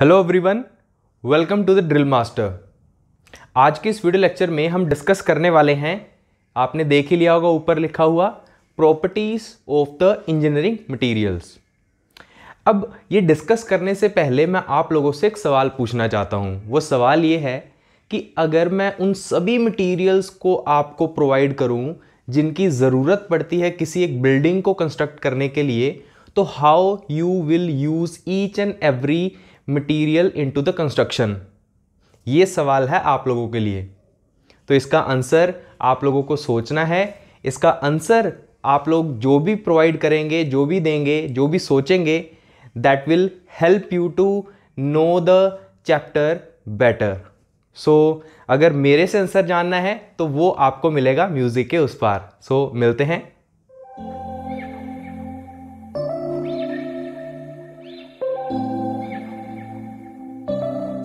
hello everyone welcome to the drill master आज के इस वीडियो लेक्चर में हम डिस्कस करने वाले हैं आपने देख ही लिया होगा ऊपर लिखा हुआ properties of the engineering materials अब ये डिस्कस करने से पहले मैं आप लोगों से एक सवाल पूछना चाहता हूँ वो सवाल ये है कि अगर मैं उन सभी मटेरियल्स को आपको प्रोवाइड करूँ जिनकी ज़रूरत पड़ती है किसी एक बिल्डिंग को कंस्ट्रक्ट करने के लिए तो how you will use each and every in into the construction ये सवाल है आप लोगों के लिए तो इसका आंसर आप लोगों को सोचना है इसका आंसर आप लोग जो भी प्रोवाइड करेंगे जो भी देंगे जो भी सोचेंगे that will help you to know the chapter better so अगर मेरे से आंसर जानना है तो वो आपको मिलेगा म्यूज़िक के उस पार सो so, मिलते हैं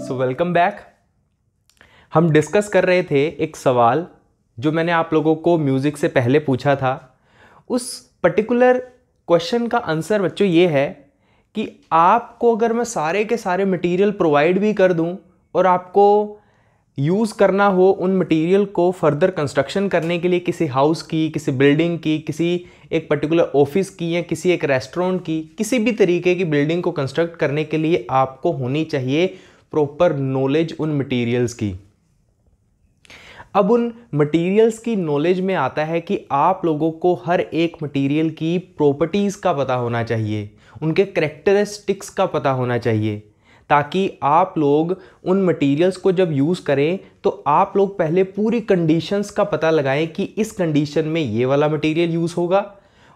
सो वेलकम बैक हम डिस्कस कर रहे थे एक सवाल जो मैंने आप लोगों को म्यूज़िक से पहले पूछा था उस पर्टिकुलर क्वेश्चन का आंसर बच्चों ये है कि आपको अगर मैं सारे के सारे मटेरियल प्रोवाइड भी कर दूं और आपको यूज़ करना हो उन मटेरियल को फर्दर कंस्ट्रक्शन करने के लिए किसी हाउस की किसी बिल्डिंग की किसी एक पर्टिकुलर ऑफिस की या किसी एक रेस्टोरेंट की किसी भी तरीके की बिल्डिंग को कंस्ट्रक्ट करने के लिए आपको होनी चाहिए प्रॉपर नॉलेज उन मटेरियल्स की अब उन मटेरियल्स की नॉलेज में आता है कि आप लोगों को हर एक मटेरियल की प्रॉपर्टीज़ का पता होना चाहिए उनके करेक्टरिस्टिक्स का पता होना चाहिए ताकि आप लोग उन मटेरियल्स को जब यूज़ करें तो आप लोग पहले पूरी कंडीशंस का पता लगाएं कि इस कंडीशन में ये वाला मटेरियल यूज़ होगा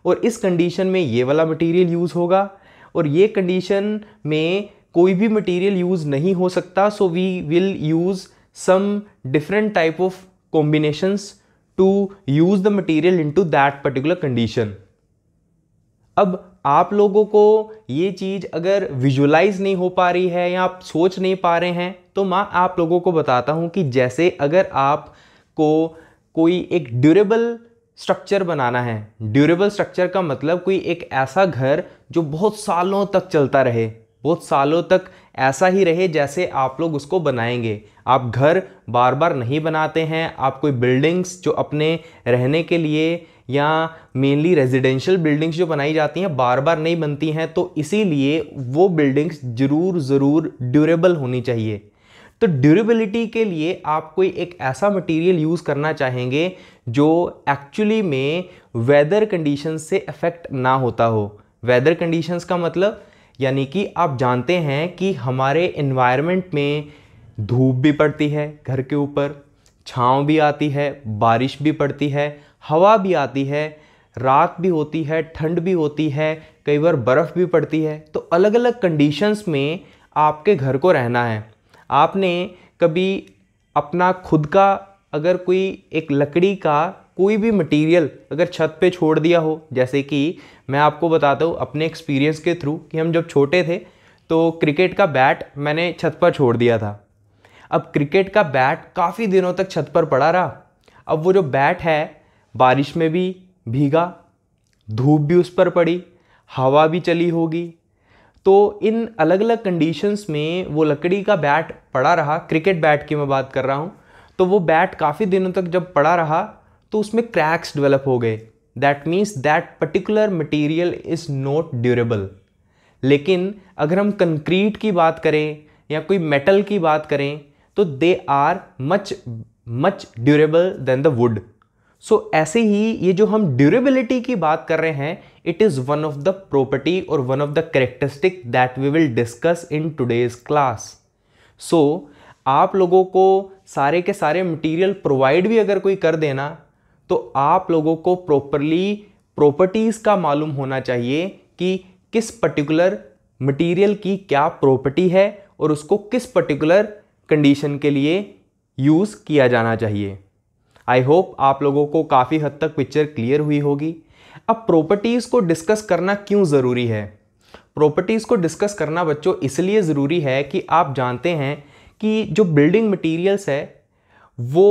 और इस कंडीशन में ये वाला मटेरियल यूज़ होगा और ये कंडीशन में कोई भी मटेरियल यूज़ नहीं हो सकता so we will use some different type of combinations to use the material into that particular condition अब आप लोगों को ये चीज़ अगर विजुलाइज नहीं हो पा रही है या आप सोच नहीं पा रहे हैं तो मैं आप लोगों को बताता हूँ कि जैसे अगर आप को कोई एक ड्यूरेबल स्ट्रक्चर बनाना है ड्यूरेबल स्ट्रक्चर का मतलब कोई एक ऐसा घर जो बहुत सालों तक चलता रहे बहुत सालों तक ऐसा ही रहे जैसे आप लोग उसको बनाएंगे आप घर बार बार नहीं बनाते हैं आप कोई बिल्डिंग्स जो अपने रहने के लिए या मेनली रेजिडेंशियल बिल्डिंग्स जो बनाई जाती हैं बार बार नहीं बनती हैं तो इसीलिए वो बिल्डिंग्स ज़रूर ज़रूर ड्यूरेबल होनी चाहिए तो ड्यूरेबिलिटी के लिए आप कोई एक ऐसा मटेरियल यूज़ करना चाहेंगे जो एक्चुअली में वेदर कंडीशन से अफेक्ट ना होता हो वेदर कंडीशंस का मतलब यानी कि आप जानते हैं कि हमारे इन्वायरमेंट में धूप भी पड़ती है घर के ऊपर छाँव भी आती है बारिश भी पड़ती है हवा भी आती है रात भी होती है ठंड भी होती है कई बार बर्फ़ भी पड़ती है तो अलग अलग कंडीशंस में आपके घर को रहना है आपने कभी अपना खुद का अगर कोई एक लकड़ी का कोई भी मटेरियल अगर छत पे छोड़ दिया हो जैसे कि मैं आपको बताता हूँ अपने एक्सपीरियंस के थ्रू कि हम जब छोटे थे तो क्रिकेट का बैट मैंने छत पर छोड़ दिया था अब क्रिकेट का बैट काफ़ी दिनों तक छत पर पड़ा रहा अब वो जो बैट है बारिश में भी भीगा धूप भी उस पर पड़ी हवा भी चली होगी तो इन अलग अलग कंडीशंस में वो लकड़ी का बैट पड़ा रहा क्रिकेट बैट की मैं बात कर रहा हूँ तो वो बैट काफ़ी दिनों तक जब पड़ा रहा तो उसमें क्रैक्स डेवलप हो गए that means that particular material is not durable लेकिन अगर हम कंक्रीट की बात करें या कोई मेटल की बात करें तो they are much much durable than the wood so ऐसे ही ये जो हम ड्यूरेबिलिटी की बात कर रहे हैं it is one of the property और one of the characteristic that we will discuss in today's class so आप लोगों को सारे के सारे मटेरियल प्रोवाइड भी अगर कोई कर देना तो आप लोगों को प्रॉपरली प्रॉपर्टीज़ का मालूम होना चाहिए कि किस पर्टिकुलर मटेरियल की क्या प्रॉपर्टी है और उसको किस पर्टिकुलर कंडीशन के लिए यूज़ किया जाना चाहिए आई होप आप लोगों को काफ़ी हद तक पिक्चर क्लियर हुई होगी अब प्रॉपर्टीज़ को डिस्कस करना क्यों ज़रूरी है प्रॉपर्टीज़ को डिस्कस करना बच्चों इसलिए ज़रूरी है कि आप जानते हैं कि जो बिल्डिंग मटेरियल्स है वो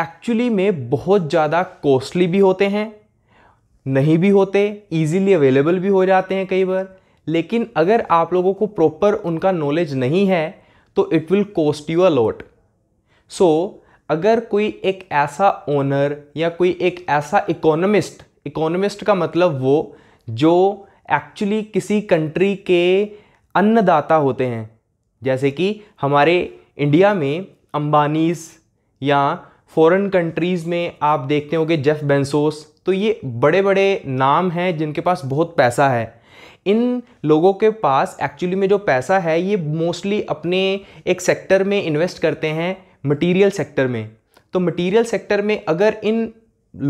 एक्चुअली में बहुत ज़्यादा कॉस्टली भी होते हैं नहीं भी होते इजीली अवेलेबल भी हो जाते हैं कई बार लेकिन अगर आप लोगों को प्रॉपर उनका नॉलेज नहीं है तो it will cost you a lot so अगर कोई एक ऐसा ओनर या कोई एक ऐसा इकोनॉमिस्ट इकोनॉमिस्ट का मतलब वो जो एक्चुअली किसी कंट्री के अन्नदाता होते हैं जैसे कि हमारे इंडिया में अंबानीस या फ़ॉरेन कंट्रीज़ में आप देखते होंगे जेफ बेंसोस तो ये बड़े बड़े नाम हैं जिनके पास बहुत पैसा है इन लोगों के पास एक्चुअली में जो पैसा है ये मोस्टली अपने एक सेक्टर में इन्वेस्ट करते हैं मटेरियल सेक्टर में तो मटेरियल सेक्टर में अगर इन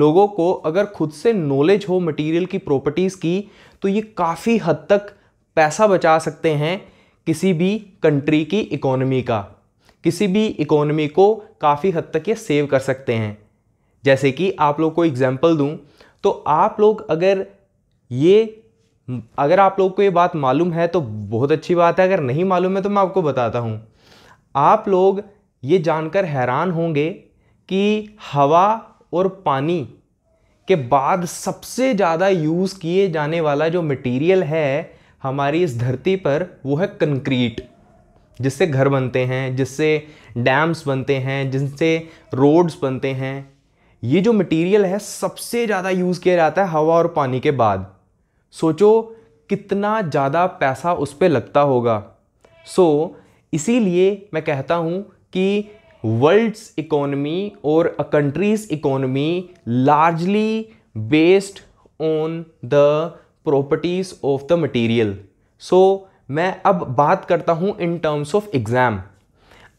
लोगों को अगर खुद से नॉलेज हो मटेरियल की प्रॉपर्टीज़ की तो ये काफ़ी हद तक पैसा बचा सकते हैं किसी भी कंट्री की इकोनॉमी का किसी भी इकोनॉमी को काफ़ी हद तक ये सेव कर सकते हैं जैसे कि आप लोग को एग्जाम्पल दूँ तो आप लोग अगर ये अगर आप लोग को ये बात मालूम है तो बहुत अच्छी बात है अगर नहीं मालूम है तो मैं आपको बताता हूँ आप लोग ये जानकर हैरान होंगे कि हवा और पानी के बाद सबसे ज़्यादा यूज़ किए जाने वाला जो मटेरियल है हमारी इस धरती पर वो है कंक्रीट जिससे घर बनते हैं जिससे डैम्स बनते हैं जिनसे रोड्स बनते हैं ये जो मटेरियल है सबसे ज़्यादा यूज़ किया जाता है हवा और पानी के बाद सोचो कितना ज़्यादा पैसा उस पर लगता होगा सो so, इसीलिए मैं कहता हूँ कि वर्ल्ड्स इकोनॉमी और a country's economy largely based on the properties of the material so मैं अब बात करता हूँ इन टर्म्स ऑफ एग्ज़ाम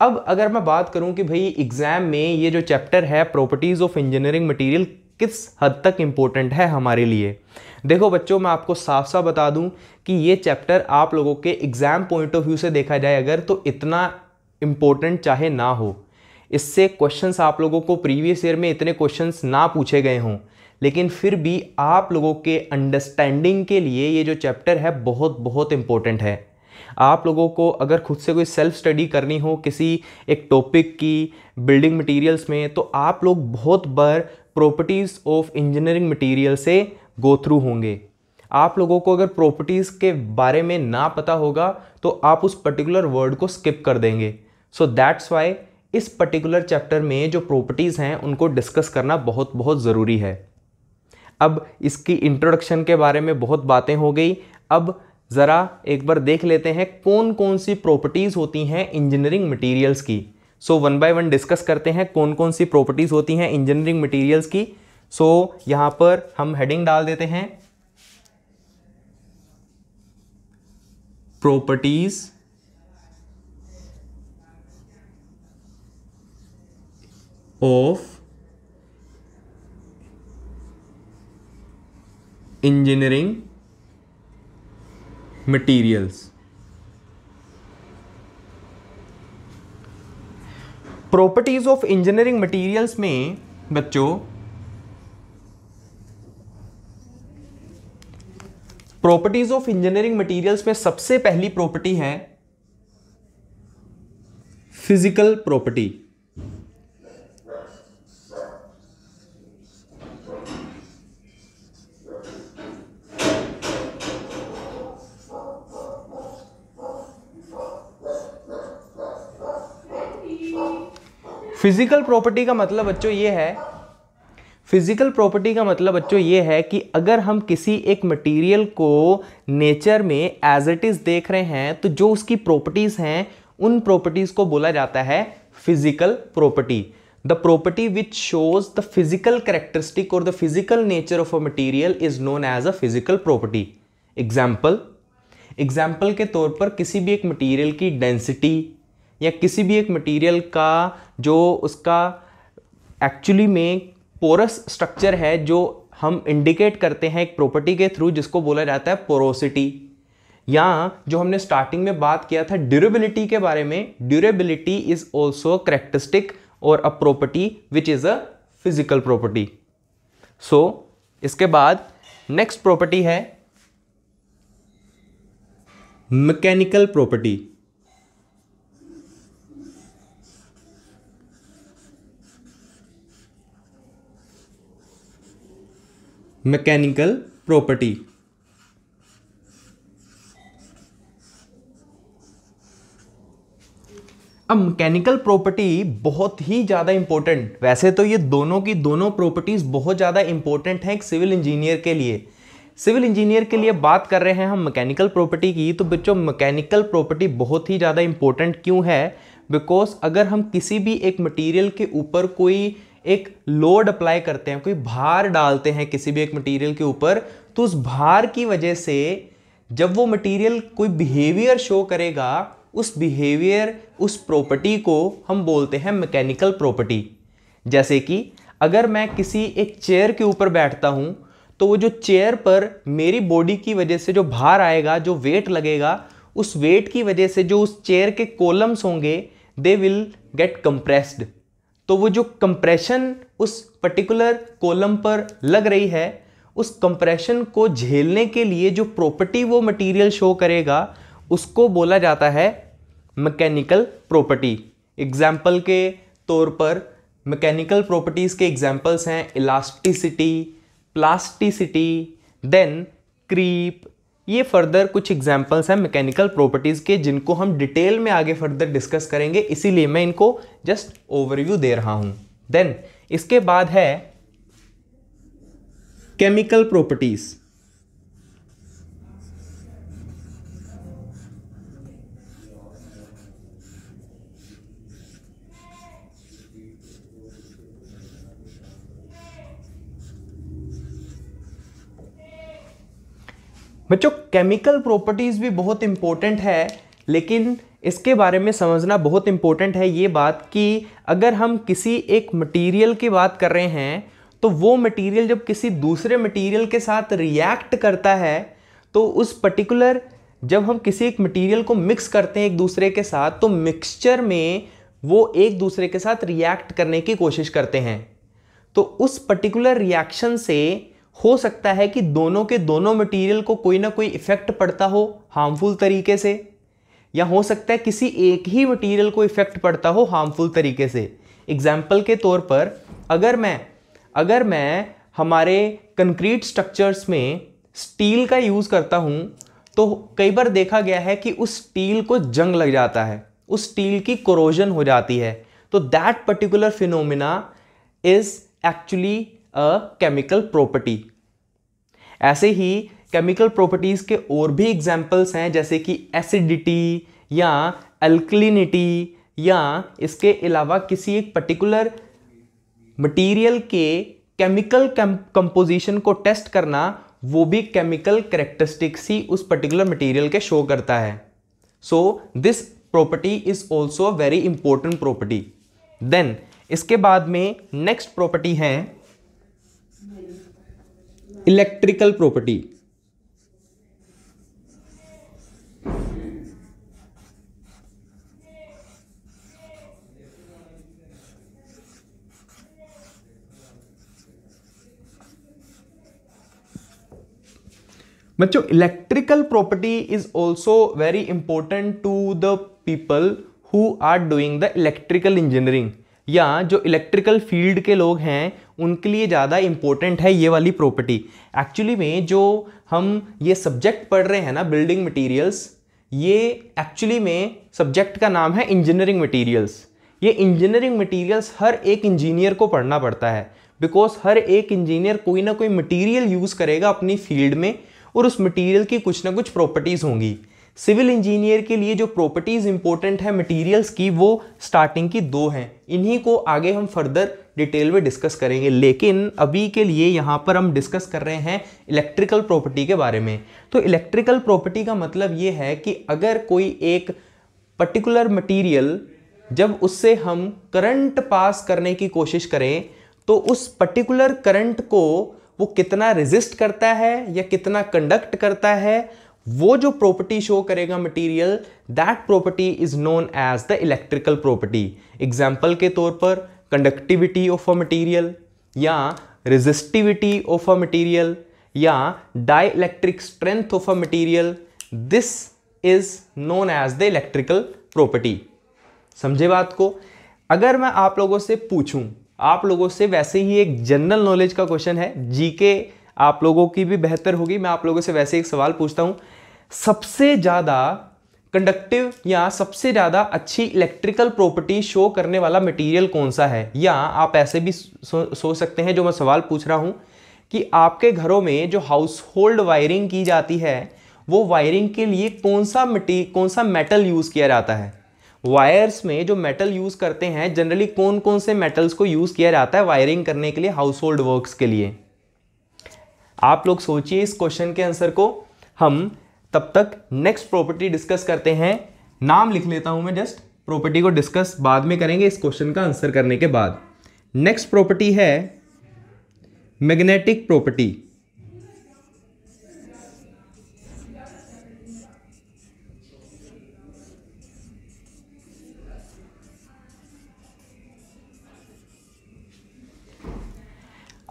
अब अगर मैं बात करूँ कि भाई एग्ज़ाम में ये जो चैप्टर है प्रॉपर्टीज़ ऑफ इंजीनियरिंग मटेरियल किस हद तक इम्पोर्टेंट है हमारे लिए देखो बच्चों मैं आपको साफ साफ बता दूं कि ये चैप्टर आप लोगों के एग्ज़ाम पॉइंट ऑफ व्यू से देखा जाए अगर तो इतना इम्पोर्टेंट चाहे ना हो इससे क्वेश्चंस आप लोगों को प्रीवियस ईयर में इतने क्वेश्चंस ना पूछे गए हों लेकिन फिर भी आप लोगों के अंडरस्टैंडिंग के लिए ये जो चैप्टर है बहुत बहुत इम्पोर्टेंट है आप लोगों को अगर खुद से कोई सेल्फ स्टडी करनी हो किसी एक टॉपिक की बिल्डिंग मटेरियल्स में तो आप लोग बहुत बार प्रॉपर्टीज़ ऑफ इंजीनियरिंग मटेरियल से गो थ्रू होंगे आप लोगों को अगर प्रॉपर्टीज़ के बारे में ना पता होगा तो आप उस पर्टिकुलर वर्ड को स्किप कर देंगे सो दैट्स वाई इस पर्टिकुलर चैप्टर में जो प्रॉपर्टीज़ हैं उनको डिस्कस करना बहुत बहुत ज़रूरी है अब इसकी इंट्रोडक्शन के बारे में बहुत बातें हो गई अब ज़रा एक बार देख लेते हैं कौन कौन सी प्रॉपर्टीज़ होती हैं इंजीनियरिंग मटेरियल्स की so one by one discuss करते हैं कौन कौन सी प्रॉपर्टीज़ होती हैं इंजीनियरिंग मटेरियल्स की सो so, यहाँ पर हम हेडिंग डाल देते हैं properties of engineering materials properties of engineering materials में बच्चों प्रॉपर्टीज ऑफ इंजीनियरिंग मटेरियल्स में सबसे पहली प्रॉपर्टी है फिजिकल प्रॉपर्टी फिजिकल प्रॉपर्टी का मतलब बच्चों ये है फिजिकल प्रॉपर्टी का मतलब बच्चों ये है कि अगर हम किसी एक मटेरियल को नेचर में एज इट इज़ देख रहे हैं तो जो उसकी प्रॉपर्टीज़ हैं उन प्रॉपर्टीज़ को बोला जाता है physical property the property which shows the physical characteristic और the physical nature of a material is known as a physical property example example के तौर पर किसी भी एक मटीरियल की डेंसिटी या किसी भी एक मटेरियल का जो उसका एक्चुअली में पोरस स्ट्रक्चर है जो हम इंडिकेट करते हैं एक प्रॉपर्टी के थ्रू जिसको बोला जाता है पोरोसिटी या जो हमने स्टार्टिंग में बात किया था ड्यूरेबिलिटी के बारे में ड्यूरेबिलिटी इज ऑल्सो करेक्टरिस्टिक और a property which is a physical property so इसके बाद नेक्स्ट प्रॉपर्टी है मैकेनिकल प्रॉपर्टी मैकेनिकल प्रॉपर्टी अब मैकेनिकल प्रॉपर्टी बहुत ही ज़्यादा इंपॉर्टेंट वैसे तो ये दोनों की दोनों प्रॉपर्टीज़ बहुत ज़्यादा इंपॉर्टेंट हैं एक सिविल इंजीनियर के लिए सिविल इंजीनियर के लिए बात कर रहे हैं हम मैकेनिकल प्रॉपर्टी की तो बच्चों मैकेनिकल प्रॉपर्टी बहुत ही ज़्यादा इंपॉर्टेंट क्यों है बिकॉज अगर हम किसी भी एक मटेरियल के ऊपर कोई एक लोड अप्लाई करते हैं कोई भार डालते हैं किसी भी एक मटेरियल के ऊपर तो उस भार की वजह से जब वो मटेरियल कोई बिहेवियर शो करेगा उस बिहेवियर उस प्रॉपर्टी को हम बोलते हैं मैकेनिकल प्रॉपर्टी जैसे कि अगर मैं किसी एक चेयर के ऊपर बैठता हूँ तो वो जो चेयर पर मेरी बॉडी की वजह से जो भार आएगा जो वेट लगेगा उस वेट की वजह से जो उस चेयर के कॉलम्स होंगे दे विल गेट कंप्रेस्ड तो वो जो कंप्रेशन उस पर्टिकुलर कॉलम पर लग रही है उस कंप्रेशन को झेलने के लिए जो प्रॉपर्टी वो मटेरियल शो करेगा उसको बोला जाता है मैकेनिकल प्रॉपर्टी एग्जाम्पल के तौर पर मैकेनिकल प्रॉपर्टीज़ के एग्जाम्पल्स हैं इलास्टिसिटी प्लास्टिसिटी देन क्रीप ये फर्दर कुछ एग्जाम्पल्स हैं मैकेनिकल प्रॉपर्टीज़ के जिनको हम डिटेल में आगे फर्दर डिस्कस करेंगे इसीलिए मैं इनको जस्ट ओवरव्यू दे रहा हूँ देन इसके बाद है केमिकल प्रॉपर्टीज़ बच्चों केमिकल प्रॉपर्टीज़ भी बहुत इम्पोर्टेंट है लेकिन इसके बारे में समझना बहुत इम्पोर्टेंट है ये बात कि अगर हम किसी एक मटेरियल की बात कर रहे हैं तो वो मटेरियल जब किसी दूसरे मटेरियल के साथ रिएक्ट करता है तो उस पर्टिकुलर जब हम किसी एक मटेरियल को मिक्स करते हैं एक दूसरे के साथ तो मिक्सचर में वो एक दूसरे के साथ रिएक्ट करने की कोशिश करते हैं तो उस पर्टिकुलर रिएक्शन से हो सकता है कि दोनों के दोनों मटेरियल को कोई ना कोई इफ़ेक्ट पड़ता हो हार्मफुल तरीके से या हो सकता है किसी एक ही मटेरियल को इफ़ेक्ट पड़ता हो हार्मफुल तरीके से एग्जाम्पल के तौर पर अगर मैं अगर मैं हमारे कंक्रीट स्ट्रक्चर्स में स्टील का यूज़ करता हूँ तो कई बार देखा गया है कि उस स्टील को जंग लग जाता है उस स्टील की कोरोजन हो जाती है तो that particular phenomena is actually a chemical property ऐसे ही केमिकल प्रॉपर्टीज़ के और भी एग्जाम्पल्स हैं जैसे कि एसिडिटी या अल्कलिनिटी या इसके अलावा किसी एक पर्टिकुलर मटेरियल के केमिकल कंपोजिशन को टेस्ट करना वो भी केमिकल करेक्टरिस्टिक्स ही उस पर्टिकुलर मटेरियल के शो करता है so this property is also very important property then इसके बाद में नेक्स्ट प्रॉपर्टी है इलेक्ट्रिकल प्रॉपर्टी बच्चों electrical property is also very important to the people who are doing the electrical engineering या जो इलेक्ट्रिकल फील्ड के लोग हैं उनके लिए ज़्यादा इम्पोर्टेंट है ये वाली प्रॉपर्टी एक्चुअली में जो हम ये सब्जेक्ट पढ़ रहे हैं ना बिल्डिंग मटेरियल्स ये एक्चुअली में सब्जेक्ट का नाम है इंजीनियरिंग मटेरियल्स ये इंजीनियरिंग मटेरियल्स हर एक इंजीनियर को पढ़ना पड़ता है बिकॉज हर एक इंजीनियर कोई ना कोई मटेरियल यूज़ करेगा अपनी फील्ड में और उस मटेरियल की कुछ ना कुछ प्रॉपर्टीज़ होंगी सिविल इंजीनियर के लिए जो प्रॉपर्टीज़ इंपॉर्टेंट है मटेरियल्स की वो स्टार्टिंग की दो हैं इन्हीं को आगे हम फर्दर डिटेल में डिस्कस करेंगे लेकिन अभी के लिए यहाँ पर हम डिस्कस कर रहे हैं इलेक्ट्रिकल प्रॉपर्टी के बारे में तो इलेक्ट्रिकल प्रॉपर्टी का मतलब ये है कि अगर कोई एक पर्टिकुलर मटेरियल जब उससे हम करंट पास करने की कोशिश करें तो उस पर्टिकुलर करंट को वो कितना रेजिस्ट करता है या कितना कंडक्ट करता है वो जो प्रॉपर्टी शो करेगा material that property is known as the electrical property example के तौर पर कंडक्टिविटी ऑफ अ मटेरियल या रेजिस्टिविटी ऑफ अ मटेरियल या dielectric strength of a material this is known as the electrical property समझे बात को अगर मैं आप लोगों से पूछूं आप लोगों से वैसे ही एक जनरल नॉलेज का क्वेश्चन है जीके आप लोगों की भी बेहतर होगी मैं आप लोगों से वैसे एक सवाल पूछता हूं सबसे ज़्यादा कंडक्टिव या सबसे ज़्यादा अच्छी इलेक्ट्रिकल प्रॉपर्टी शो करने वाला मटेरियल कौन सा है या आप ऐसे भी सो, सोच सकते हैं जो मैं सवाल पूछ रहा हूँ कि आपके घरों में जो हाउस होल्ड वायरिंग की जाती है वो वायरिंग के लिए कौन सा मटी कौन सा मेटल यूज़ किया जाता है वायर्स में जो मेटल यूज़ करते हैं जनरली कौन कौन से मेटल्स को यूज़ किया जाता है वायरिंग करने के लिए हाउस होल्ड वर्क्स के लिए आप लोग सोचिए इस क्वेश्चन के आंसर को हम तब तक नेक्स्ट प्रॉपर्टी डिस्कस करते हैं नाम लिख लेता हूं मैं जस्ट प्रॉपर्टी को डिस्कस बाद में करेंगे इस क्वेश्चन का आंसर करने के बाद नेक्स्ट प्रॉपर्टी है मैग्नेटिक प्रॉपर्टी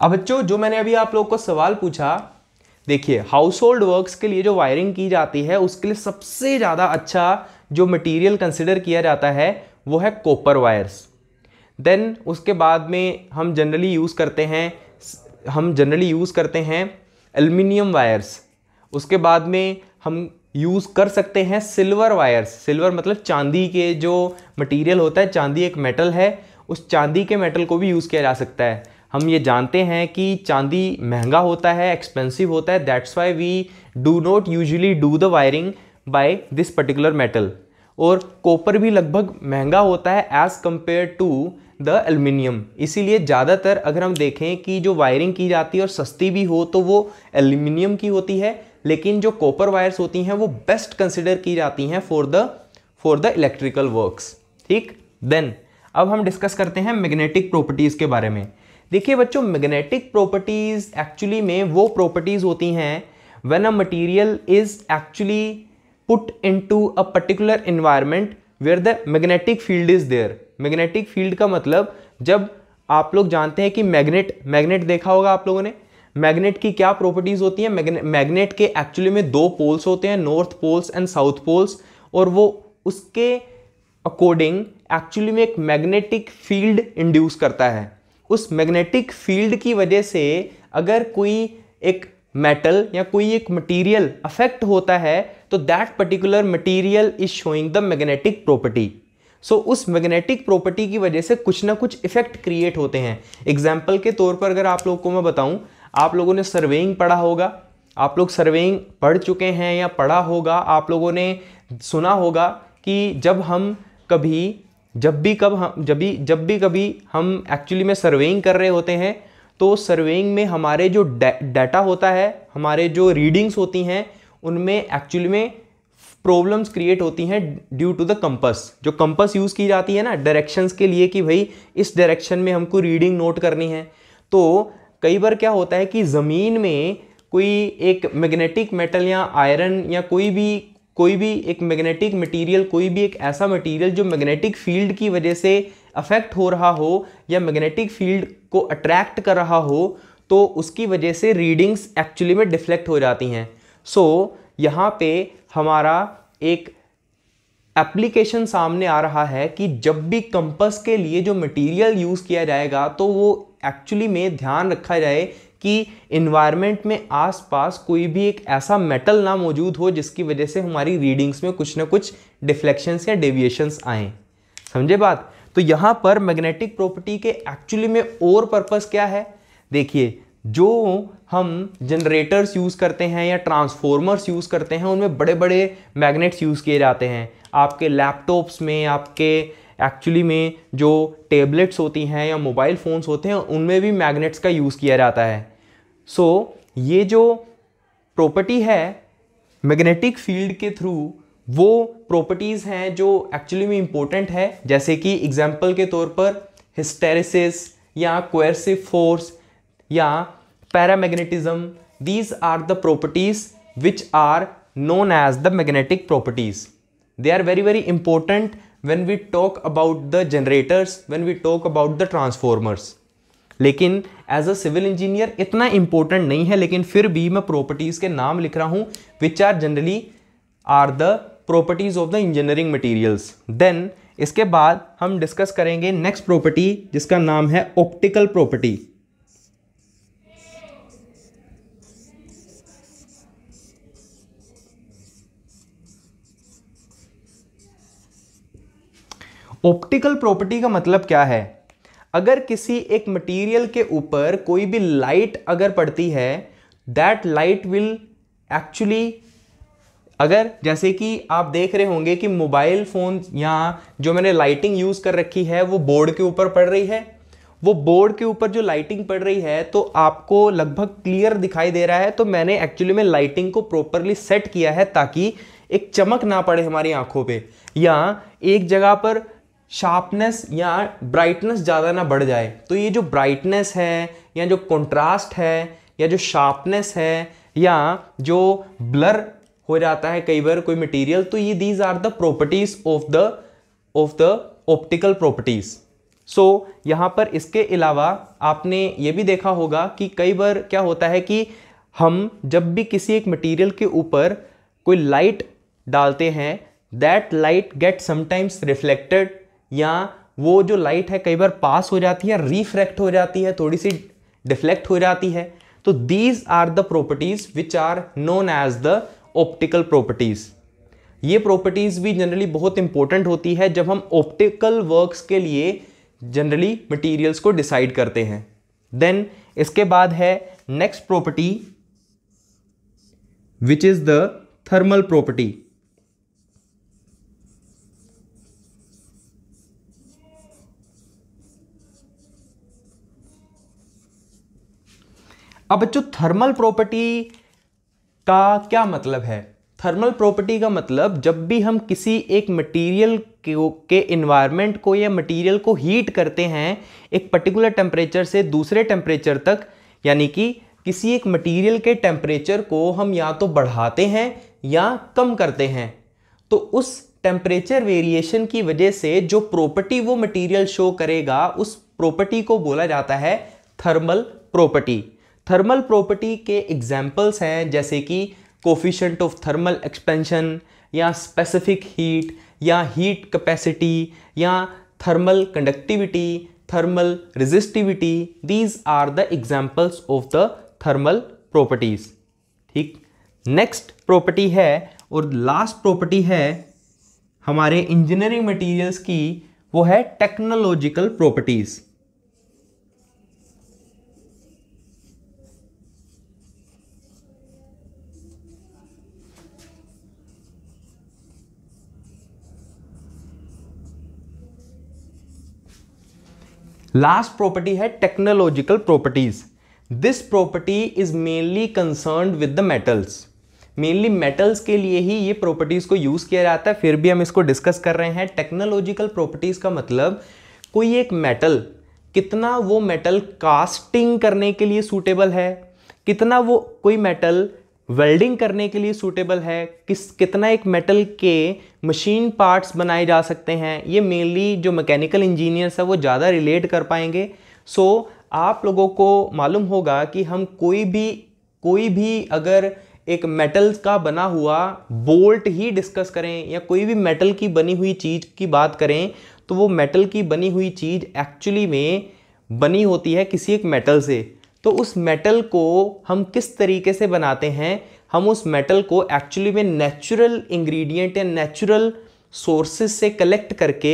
अब बच्चों जो मैंने अभी आप लोग को सवाल पूछा देखिए हाउस होल्ड वर्क्स के लिए जो वायरिंग की जाती है उसके लिए सबसे ज़्यादा अच्छा जो मटेरियल कंसिडर किया जाता है वो है कॉपर वायर्स देन उसके बाद में हम जनरली यूज़ करते हैं हम जनरली यूज़ करते हैं एल्युमिनियम वायर्स उसके बाद में हम यूज़ कर सकते हैं सिल्वर वायर्स सिल्वर मतलब चांदी के जो मटेरियल होता है चांदी एक मेटल है उस चांदी के मेटल को भी यूज़ किया जा सकता है हम ये जानते हैं कि चांदी महंगा होता है एक्सपेंसिव होता है that's why we do not usually do the wiring by this particular metal और कॉपर भी लगभग महंगा होता है as compare to the aluminium इसीलिए ज़्यादातर अगर हम देखें कि जो वायरिंग की जाती है और सस्ती भी हो तो वो एल्यूमिनियम की होती है लेकिन जो कॉपर वायर्स होती हैं वो बेस्ट कंसिडर की जाती हैं for the for the electrical works ठीक देन अब हम डिस्कस करते हैं मैग्नेटिक प्रॉपर्टीज़ के बारे में देखिए बच्चों मैग्नेटिक प्रॉपर्टीज़ एक्चुअली में वो प्रॉपर्टीज़ होती हैं when a material is actually put into a particular environment where the magnetic field is there magnetic field का मतलब जब आप लोग जानते हैं कि मैग्नेट मैग्नेट देखा होगा आप लोगों ने मैग्नेट की क्या प्रॉपर्टीज़ होती हैं मैग्नेट के एक्चुअली में दो पोल्स होते हैं north poles and south poles और वो उसके अकॉर्डिंग एक्चुअली में एक मैग्नेटिक फील्ड इंड्यूस करता है उस मैग्नेटिक फील्ड की वजह से अगर कोई एक मेटल या कोई एक मटेरियल अफेक्ट होता है तो that particular material is showing the magnetic property so उस मैग्नेटिक प्रॉपर्टी की वजह से कुछ ना कुछ इफेक्ट क्रिएट होते हैं एग्जाम्पल के तौर पर अगर आप लोग को मैं बताऊं आप लोगों ने सर्वेइंग पढ़ा होगा आप लोग सर्वेइंग पढ़ चुके हैं या पढ़ा होगा आप लोगों ने सुना होगा कि जब हम कभी जब भी कब हम जब भी जब भी कभी हम एक्चुअली में सर्वेइंग कर रहे होते हैं तो सर्वेइंग में हमारे जो डाटा होता है हमारे जो रीडिंग्स होती हैं उनमें एक्चुअली में प्रॉब्लम्स क्रिएट होती हैं ड्यू टू द कंपस जो कंपस यूज़ की जाती है ना डायरेक्शंस के लिए कि भाई इस डायरेक्शन में हमको रीडिंग नोट करनी है तो कई बार क्या होता है कि ज़मीन में कोई एक मैग्नेटिक मेटल या आयरन या कोई भी कोई भी एक मैग्नेटिक मटेरियल कोई भी एक ऐसा मटेरियल जो मैग्नेटिक फील्ड की वजह से अफेक्ट हो रहा हो या मैग्नेटिक फील्ड को अट्रैक्ट कर रहा हो तो उसकी वजह से रीडिंग्स एक्चुअली में डिफ्लेक्ट हो जाती हैं सो so, यहाँ पे हमारा एक एप्लीकेशन सामने आ रहा है कि जब भी कंपस के लिए जो मटेरियल यूज़ किया जाएगा तो वो एक्चुअली में ध्यान रखा जाए कि इन्वायरमेंट में आसपास कोई भी एक ऐसा मेटल ना मौजूद हो जिसकी वजह से हमारी रीडिंग्स में कुछ ना कुछ डिफ्लेक्शंस या डेविएशंस आएँ समझे बात तो यहाँ पर मैग्नेटिक प्रॉपर्टी के एक्चुअली में और पर्पज़ क्या है देखिए जो हम जनरेटर्स यूज़ करते हैं या ट्रांसफॉर्मर्स यूज़ करते हैं उनमें बड़े बड़े मैग्नेट्स यूज़ किए जाते हैं आपके लैपटॉप्स में आपके एक्चुअली में जो टेबलेट्स होती हैं या मोबाइल फ़ोन्स होते हैं उनमें भी मैग्नेट्स का यूज़ किया जाता है सो so, ये जो प्रॉपर्टी है मैग्नेटिक फील्ड के थ्रू वो प्रॉपर्टीज़ हैं जो एक्चुअली में इम्पोर्टेंट है जैसे कि एग्जांपल के तौर पर हिस्टेरिसिस या क्वेरसिव फोर्स या paramagnetism these are the properties which are known as the magnetic properties they are very very important when we talk about the generators when we talk about the transformers लेकिन as a civil engineer इतना important नहीं है लेकिन फिर भी मैं properties के नाम लिख रहा हूँ which are generally are the properties of the engineering materials then इसके बाद हम डिस्कस करेंगे नेक्स्ट प्रॉपर्टी जिसका नाम है ऑप्टिकल प्रॉपर्टी ऑप्टिकल प्रॉपर्टी का मतलब क्या है अगर किसी एक मटेरियल के ऊपर कोई भी लाइट अगर पड़ती है दैट लाइट विल एक्चुअली अगर जैसे कि आप देख रहे होंगे कि मोबाइल फ़ोन यहाँ जो मैंने लाइटिंग यूज़ कर रखी है वो बोर्ड के ऊपर पड़ रही है वो बोर्ड के ऊपर जो लाइटिंग पड़ रही है तो आपको लगभग क्लियर दिखाई दे रहा है तो मैंने एक्चुअली में लाइटिंग को प्रॉपरली सेट किया है ताकि एक चमक ना पड़े हमारी आंखों पे या एक जगह पर शार्पनेस या ब्राइटनेस ज़्यादा ना बढ़ जाए तो ये जो ब्राइटनेस है या जो कंट्रास्ट है या जो शार्पनेस है या जो ब्लर हो जाता है कई बार कोई मटेरियल तो ये these are the properties of the of the optical properties so यहाँ पर इसके अलावा आपने ये भी देखा होगा कि कई बार क्या होता है कि हम जब भी किसी एक मटेरियल के ऊपर कोई लाइट डालते हैं that light get sometimes reflected या वो जो लाइट है कई बार पास हो जाती है रिफ्रैक्ट हो जाती है थोड़ी सी डिफ्लेक्ट हो जाती है तो these are the properties which are known as the optical properties ये प्रॉपर्टीज भी जनरली बहुत इंपॉर्टेंट होती है जब हम ऑप्टिकल वर्क्स के लिए जनरली मटेरियल्स को डिसाइड करते हैं देन इसके बाद है next property which is the thermal property अब बच्चों थर्मल प्रॉपर्टी का क्या मतलब है थर्मल प्रॉपर्टी का मतलब जब भी हम किसी एक मटेरियल के इन्वायरमेंट को या मटेरियल को हीट करते हैं एक पर्टिकुलर टेम्परेचर से दूसरे टेम्परेचर तक यानी कि किसी एक मटेरियल के टेम्परेचर को हम या तो बढ़ाते हैं या कम करते हैं तो उस टेम्परेचर वेरिएशन की वजह से जो प्रॉपर्टी वो मटेरियल शो करेगा उस प्रॉपर्टी को बोला जाता है थर्मल प्रॉपर्टी थर्मल प्रॉपर्टी के एग्जाम्पल्स हैं जैसे कि कोफिशेंट ऑफ थर्मल एक्सपेंशन या स्पेसिफिक हीट या हीट कैपेसिटी या thermal conductivity thermal resistivity these are the examples of the thermal properties ठीक नेक्स्ट प्रॉपर्टी है और लास्ट प्रॉपर्टी है हमारे इंजीनियरिंग मटेरियल्स की वो है टेक्नोलॉजिकल प्रॉपर्टीज़ लास्ट प्रॉपर्टी है technological properties this property is mainly concern with the metals mainly metals के लिए ही ये प्रॉपर्टीज़ को यूज़ किया जाता है फिर भी हम इसको डिस्कस कर रहे हैं टेक्नोलॉजिकल प्रॉपर्टीज़ का मतलब कोई एक मेटल कितना वो मेटल कास्टिंग करने के लिए सूटेबल है कितना वो कोई मेटल वेल्डिंग करने के लिए सूटेबल है किस कितना एक मेटल के मशीन पार्ट्स बनाए जा सकते हैं ये मेनली जो मैकेनिकल इंजीनियर्स है वो ज़्यादा रिलेट कर पाएंगे सो so, आप लोगों को मालूम होगा कि हम कोई भी कोई भी अगर एक मेटल का बना हुआ बोल्ट ही डिस्कस करें या कोई भी मेटल की बनी हुई चीज़ की बात करें तो वो मेटल की बनी हुई चीज़ एक्चुअली में बनी होती है किसी एक मेटल से तो उस मेटल को हम किस तरीके से बनाते हैं हम उस मेटल को एक्चुअली में नेचुरल इंग्रेडिएंट या नेचुरल सोर्सेज से कलेक्ट करके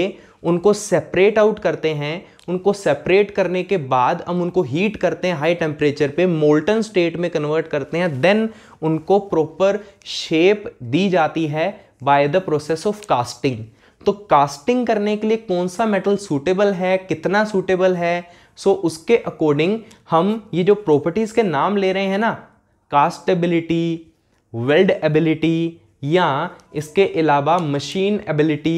उनको सेपरेट आउट करते हैं उनको सेपरेट करने के बाद हम उनको हीट करते हैं हाई टेम्परेचर पे मोल्टन स्टेट में कन्वर्ट करते हैं देन उनको प्रॉपर शेप दी जाती है by the process of casting तो कास्टिंग करने के लिए कौन सा मेटल सूटेबल है कितना सूटेबल है सो so, उसके अकॉर्डिंग हम ये जो प्रॉपर्टीज़ के नाम ले रहे हैं ना कास्टेबिलिटी वेल्ड एबिलिटी या इसके अलावा machinability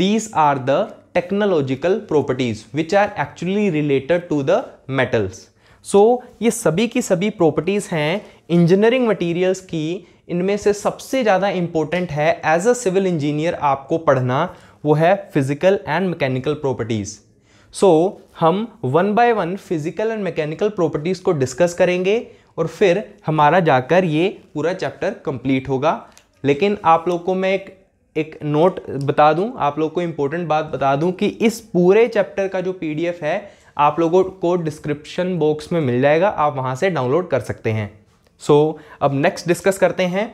these are the technological properties which are actually related to the metals so ये सभी की सभी प्रॉपर्टीज़ हैं इंजीनियरिंग मटेरियल्स की इनमें से सबसे ज़्यादा इम्पोर्टेंट है एज अ सिविल इंजीनियर आपको पढ़ना वो है physical and mechanical properties so हम one by one physical and mechanical properties को डिस्कस करेंगे और फिर हमारा जाकर ये पूरा चैप्टर कंप्लीट होगा लेकिन आप लोग को मैं एक एक नोट बता दूं आप लोग को इम्पोर्टेंट बात बता दूं कि इस पूरे चैप्टर का जो पीडीएफ है आप लोगों को डिस्क्रिप्शन बॉक्स में मिल जाएगा आप वहाँ से डाउनलोड कर सकते हैं सो so, अब नेक्स्ट डिस्कस करते हैं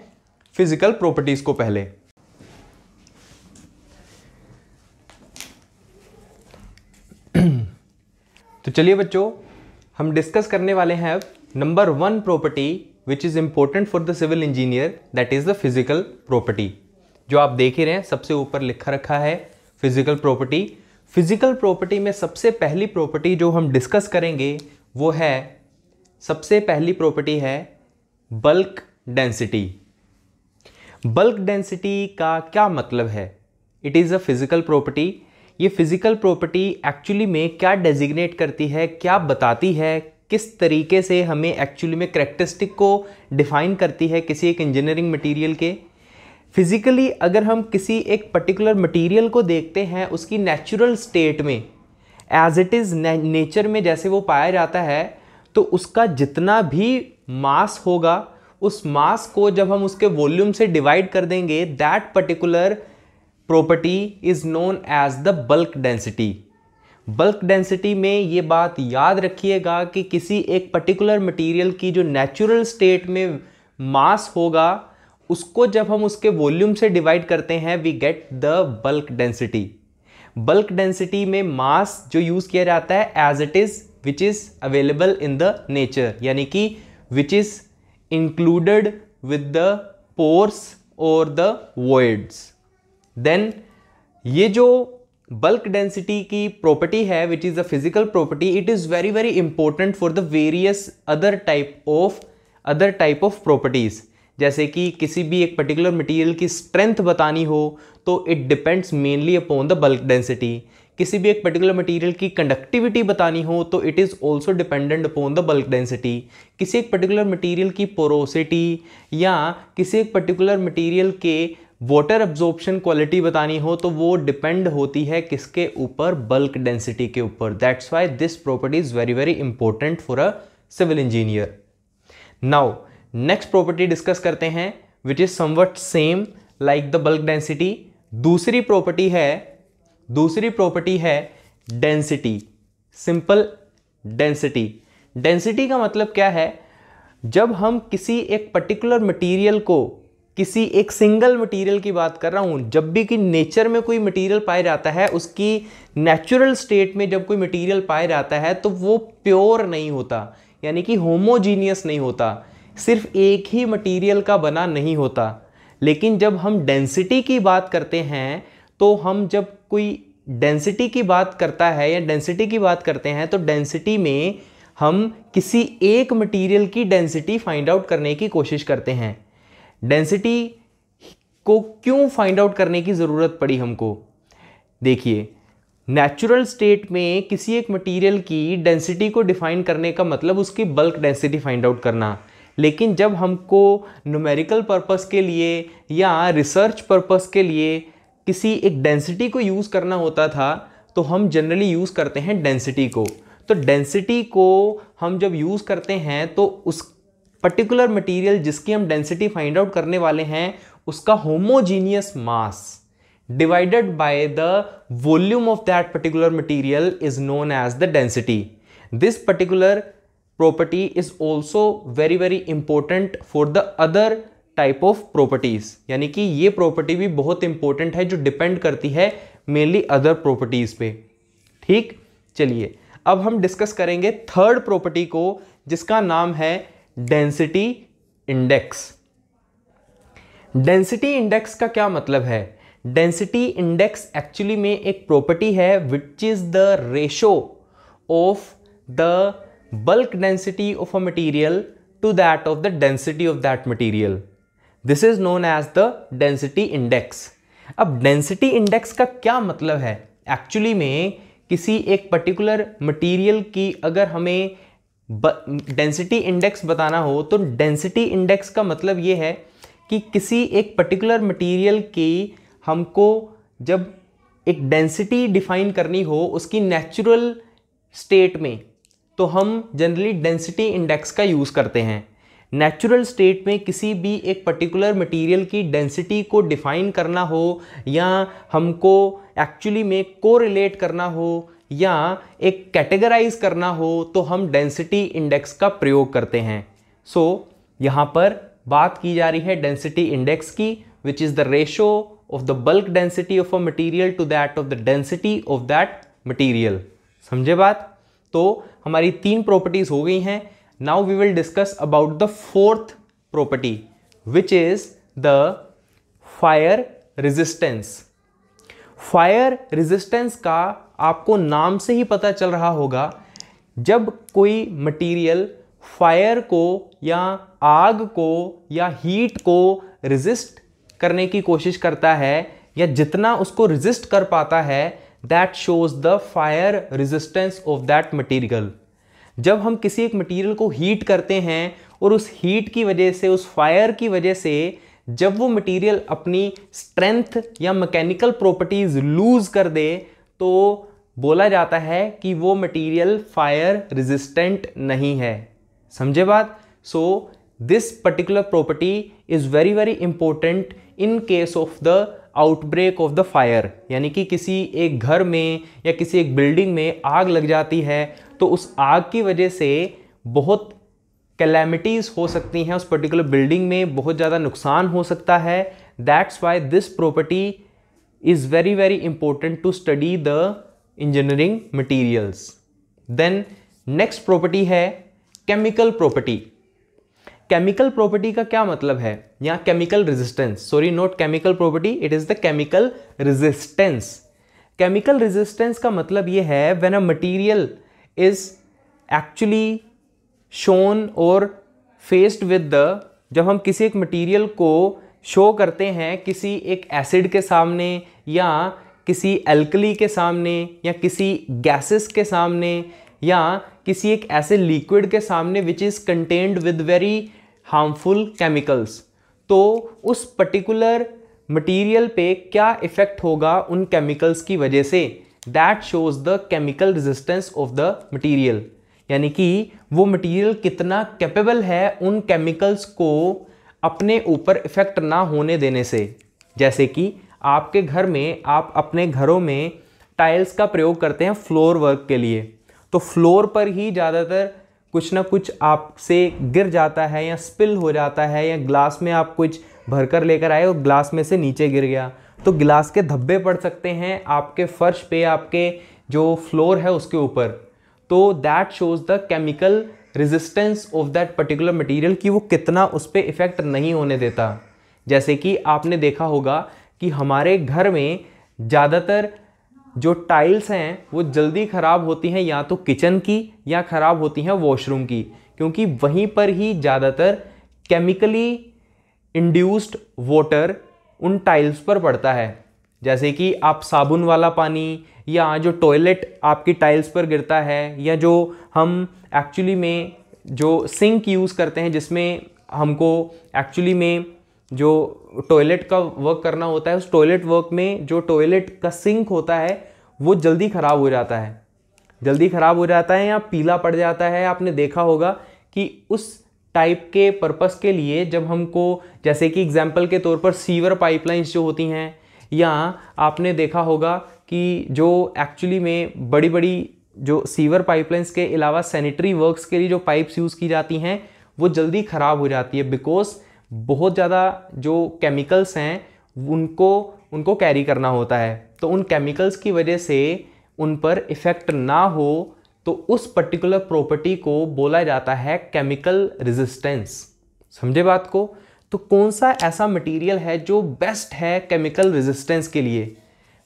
फिजिकल प्रॉपर्टीज़ को पहले तो चलिए बच्चों हम डिस्कस करने वाले हैं अब number one property which is important for the civil engineer that is the physical property जो आप देख ही रहे हैं सबसे ऊपर लिखा रखा है फिजिकल प्रॉपर्टी फिजिकल प्रॉपर्टी में सबसे पहली प्रॉपर्टी जो हम डिस्कस करेंगे वो है सबसे पहली प्रॉपर्टी है बल्क डेंसिटी बल्क डेंसिटी का क्या मतलब है it is a physical property ये फिज़िकल प्रॉपर्टी एक्चुअली में क्या डेजिग्नेट करती है क्या बताती है किस तरीके से हमें एक्चुअली में करेक्टरिस्टिक को डिफ़ाइन करती है किसी एक इंजीनियरिंग मटेरियल के फिज़िकली अगर हम किसी एक पर्टिकुलर मटेरियल को देखते हैं उसकी नेचुरल स्टेट में एज इट इज़ नेचर में जैसे वो पाया जाता है तो उसका जितना भी मास होगा उस मास को जब हम उसके वॉल्यूम से डिवाइड कर देंगे that particular property is known as the bulk density bulk density में ये बात याद रखिएगा कि किसी एक पर्टिकुलर मटेरियल की जो नेचुरल स्टेट में मास होगा उसको जब हम उसके वॉल्यूम से डिवाइड करते हैं we get the bulk density bulk density में मास जो यूज़ किया जाता है as it is which is available in the nature यानी कि which is included with the pores और द वर्ड्स देन ये जो बल्क डेंसिटी की प्रॉपर्टी है which is a physical property it is very very important for the various other type of other type of properties जैसे कि किसी भी एक पर्टिकुलर मटेरियल की स्ट्रेंथ बतानी हो तो it depends mainly upon the bulk density किसी भी एक पर्टिकुलर मटेरियल की कंडक्टिविटी बतानी हो तो it is also dependent upon the bulk density किसी एक पर्टिकुलर मटेरियल की पोरोसिटी या किसी एक पर्टिकुलर मटेरियल के वाटर एब्जॉर्प्शन क्वालिटी बतानी हो तो वो डिपेंड होती है किसके ऊपर बल्क डेंसिटी के ऊपर that's why this property is very very important for a civil engineer now next property discuss करते हैं which is somewhat same like the bulk density दूसरी प्रॉपर्टी है दूसरी प्रॉपर्टी है डेंसिटी सिंपल डेंसिटी डेंसिटी का मतलब क्या है जब हम किसी एक पर्टिकुलर मटेरियल को किसी एक सिंगल मटेरियल की बात कर रहा हूँ जब भी कि नेचर में कोई मटेरियल पाया जाता है उसकी नेचुरल स्टेट में जब कोई मटेरियल पाया जाता है तो वो प्योर नहीं होता यानी कि होमोजीनियस नहीं होता सिर्फ एक ही मटेरियल का बना नहीं होता लेकिन जब हम डेंसिटी की बात करते हैं तो हम जब कोई डेंसिटी की बात करता है या डेंसिटी की बात करते हैं तो डेंसिटी में हम किसी एक मटेरियल की डेंसिटी फाइंड आउट करने की कोशिश करते हैं डेंसिटी को क्यों फाइंड आउट करने की ज़रूरत पड़ी हमको देखिए नेचुरल स्टेट में किसी एक मटेरियल की डेंसिटी को डिफाइन करने का मतलब उसकी बल्क डेंसिटी फाइंड आउट करना लेकिन जब हमको न्यूमेरिकल पर्पस के लिए या रिसर्च पर्पस के लिए किसी एक डेंसिटी को यूज़ करना होता था तो हम जनरली यूज़ करते हैं डेंसिटी को तो डेंसिटी को हम जब यूज़ करते हैं तो उस पर्टिकुलर मटेरियल जिसकी हम डेंसिटी फाइंड आउट करने वाले हैं उसका homogeneous mass divided by the volume of that particular material is known as the density this particular property is also very very important for the other type of properties यानी कि ये property भी बहुत important है जो depend करती है mainly other properties पे ठीक चलिए अब हम डिस्कस करेंगे थर्ड प्रॉपर्टी को जिसका नाम है डेंसिटी इंडेक्स डेंसिटी इंडेक्स का क्या मतलब है डेंसिटी इंडेक्स एक्चुअली में एक प्रॉपर्टी है which is the ratio of the bulk density of a material to that of the density of that material this is known as the density index अब density index का क्या मतलब है actually में किसी एक पर्टिकुलर मटीरियल की अगर हमें डेंसिटी इंडेक्स बताना हो तो डेंसिटी इंडेक्स का मतलब ये है कि किसी एक पर्टिकुलर मटेरियल की हमको जब एक डेंसिटी डिफाइन करनी हो उसकी नेचुरल स्टेट में तो हम जनरली डेंसिटी इंडेक्स का यूज़ करते हैं नेचुरल स्टेट में किसी भी एक पर्टिकुलर मटेरियल की डेंसिटी को डिफ़ाइन करना हो या हमको एक्चुअली में कोरिलेट करना हो या एक कैटेगराइज करना हो तो हम डेंसिटी इंडेक्स का प्रयोग करते हैं सो so, यहाँ पर बात की जा रही है डेंसिटी इंडेक्स की which is the ratio of the bulk density of a material to that of the density of that material समझे बात तो हमारी तीन प्रॉपर्टीज हो गई हैं now we will discuss about the fourth property which is the fire resistance fire resistance का आपको नाम से ही पता चल रहा होगा जब कोई मटेरियल फायर को या आग को या हीट को रिजिस्ट करने की कोशिश करता है या जितना उसको रिजिस्ट कर पाता है that shows the fire resistance of that material जब हम किसी एक मटेरियल को हीट करते हैं और उस हीट की वजह से उस फायर की वजह से जब वो मटेरियल अपनी स्ट्रेंथ या मैकेनिकल प्रॉपर्टीज़ लूज़ कर दे तो बोला जाता है कि वो मटेरियल फायर रेजिस्टेंट नहीं है समझे बात so this particular property is very very important in case of the outbreak of the fire यानी कि किसी एक घर में या किसी एक बिल्डिंग में आग लग जाती है तो उस आग की वजह से बहुत कैलेमिटीज़ हो सकती हैं उस पर्टिकुलर बिल्डिंग में बहुत ज़्यादा नुकसान हो सकता है that's why this property is very very important to study the engineering materials then next property है केमिकल प्रॉपर्टी केमिकल प्रॉपर्टी का क्या मतलब है यहाँ chemical resistance sorry not chemical property it is the chemical resistance chemical resistance का मतलब ये है when a material is actually shown और फेस्ड विद द जब हम किसी एक मटेरियल को शो करते हैं किसी एक एसिड के सामने या किसी एल्कली के सामने या किसी गैसेस के सामने या किसी एक ऐसे लिक्विड के सामने which is contained with very harmful chemicals तो उस पर्टिकुलर मटेरियल पे क्या इफ़ेक्ट होगा उन केमिकल्स की वजह से that shows the chemical resistance of the material यानी कि वो मटेरियल कितना कैपेबल है उन केमिकल्स को अपने ऊपर इफ़ेक्ट ना होने देने से जैसे कि आपके घर में आप अपने घरों में टाइल्स का प्रयोग करते हैं फ्लोर वर्क के लिए तो फ्लोर पर ही ज़्यादातर कुछ ना कुछ आपसे गिर जाता है या स्पिल हो जाता है या ग्लास में आप कुछ भर कर लेकर आए और ग्लास में से नीचे गिर गया तो ग्लास के धब्बे पड़ सकते हैं आपके फर्श पे आपके जो फ्लोर है उसके ऊपर तो that shows the chemical resistance of that particular material कि वो कितना उस पर इफ़ेक्ट नहीं होने देता जैसे कि आपने देखा होगा कि हमारे घर में ज़्यादातर जो टाइल्स हैं वो जल्दी ख़राब होती हैं या तो किचन की या ख़राब होती हैं वॉशरूम की क्योंकि वहीं पर ही ज़्यादातर केमिकली इंड्यूस्ड वाटर उन टाइल्स पर पड़ता है जैसे कि आप साबुन वाला पानी या जो टॉयलेट आपकी टाइल्स पर गिरता है या जो हम एक्चुअली में जो सिंक यूज़ करते हैं जिसमें हमको एक्चुअली में जो टॉयलेट का वर्क करना होता है उस टॉयलेट वर्क में जो टॉयलेट का सिंक होता है वो जल्दी ख़राब हो जाता है जल्दी ख़राब हो जाता है या पीला पड़ जाता है आपने देखा होगा कि उस टाइप के पर्पस के लिए जब हमको जैसे कि एग्जाम्पल के तौर पर सीवर पाइपलाइंस जो होती हैं या आपने देखा होगा कि जो एक्चुअली में बड़ी बड़ी जो सीवर पाइपलाइंस के अलावा सैनिटरी वर्क्स के लिए जो पाइप्स यूज़ की जाती हैं वो जल्दी ख़राब हो जाती है बिकॉज बहुत ज़्यादा जो केमिकल्स हैं उनको उनको कैरी करना होता है तो उन केमिकल्स की वजह से उन पर इफ़ेक्ट ना हो तो उस पर्टिकुलर प्रॉपर्टी को बोला जाता है केमिकल रेजिस्टेंस समझे बात को तो कौन सा ऐसा मटेरियल है जो बेस्ट है केमिकल रेजिस्टेंस के लिए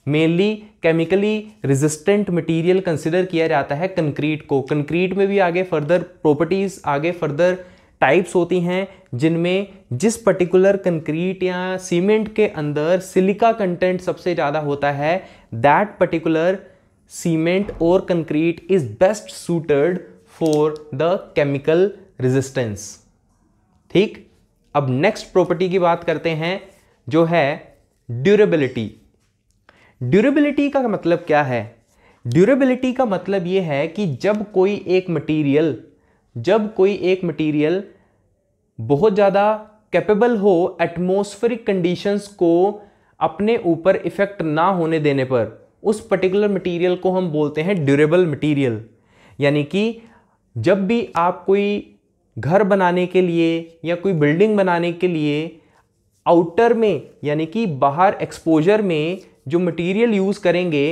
mainly chemically resistant material consider किया जाता है कंक्रीट को कंक्रीट में भी आगे फर्दर प्रॉपर्टीज़ आगे फर्दर टाइप्स होती हैं जिनमें जिस पर्टिकुलर कंक्रीट या सीमेंट के अंदर सिलिका कंटेंट सबसे ज़्यादा होता है दैट पर्टिकुलर सीमेंट और concrete is best suited for the chemical resistance ठीक अब नेक्स्ट प्रॉपर्टी की बात करते हैं जो है ड्यूरेबिलिटी ड्यूरेबिलिटी का मतलब क्या है ड्यूरेबिलिटी का मतलब ये है कि जब कोई एक मटेरियल जब कोई एक मटेरियल बहुत ज़्यादा कैपेबल हो एटमोस्फेरिक कंडीशंस को अपने ऊपर इफ़ेक्ट ना होने देने पर उस पर्टिकुलर मटेरियल को हम बोलते हैं ड्यूरेबल मटेरियल यानी कि जब भी आप कोई घर बनाने के लिए या कोई बिल्डिंग बनाने के लिए आउटर में यानी कि बाहर एक्सपोजर में जो मटेरियल यूज़ करेंगे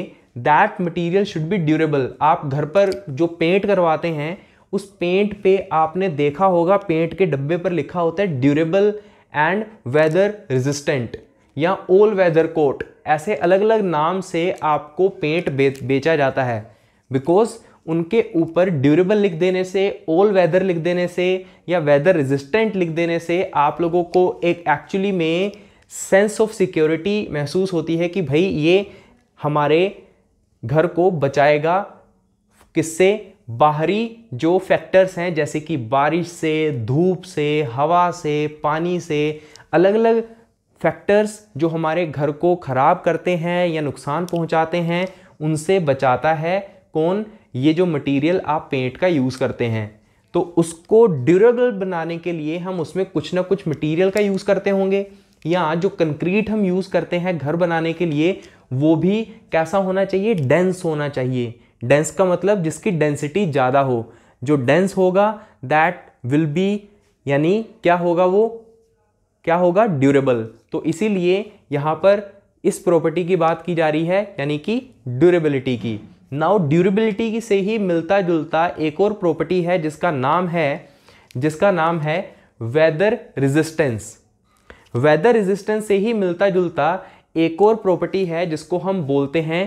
that material should be durable आप घर पर जो पेंट करवाते हैं उस पेंट पे आपने देखा होगा पेंट के डब्बे पर लिखा होता है ड्यूरेबल एंड वेदर रेजिस्टेंट या ओल वेदर कोट ऐसे अलग अलग नाम से आपको पेंट बे, बेचा जाता है बिकॉज उनके ऊपर ड्यूरेबल लिख देने से ओल वेदर लिख देने से या वेदर रेजिस्टेंट लिख देने से आप लोगों को एक एक्चुअली में सेंस ऑफ सिक्योरिटी महसूस होती है कि भाई ये हमारे घर को बचाएगा किससे बाहरी जो फैक्टर्स हैं जैसे कि बारिश से धूप से हवा से पानी से अलग अलग फैक्टर्स जो हमारे घर को ख़राब करते हैं या नुकसान पहुंचाते हैं उनसे बचाता है कौन ये जो मटेरियल आप पेंट का यूज़ करते हैं तो उसको ड्यूरेबल बनाने के लिए हम उसमें कुछ ना कुछ मटेरियल का यूज़ करते होंगे या जो कंक्रीट हम यूज़ करते हैं घर बनाने के लिए वो भी कैसा होना चाहिए डेंस होना चाहिए डेंस का मतलब जिसकी डेंसिटी ज़्यादा हो जो डेंस होगा दैट विल बी यानी क्या होगा वो क्या होगा ड्यूरेबल तो इसीलिए यहाँ पर इस प्रॉपर्टी की बात की जा रही है यानी कि ड्यूरेबिलिटी की नाउ ड्यूरेबिलिटी की से ही मिलता जुलता एक और प्रॉपर्टी है जिसका नाम है जिसका नाम है वेदर रेजिस्टेंस वेदर रेजिस्टेंस से ही मिलता जुलता एक और प्रॉपर्टी है जिसको हम बोलते हैं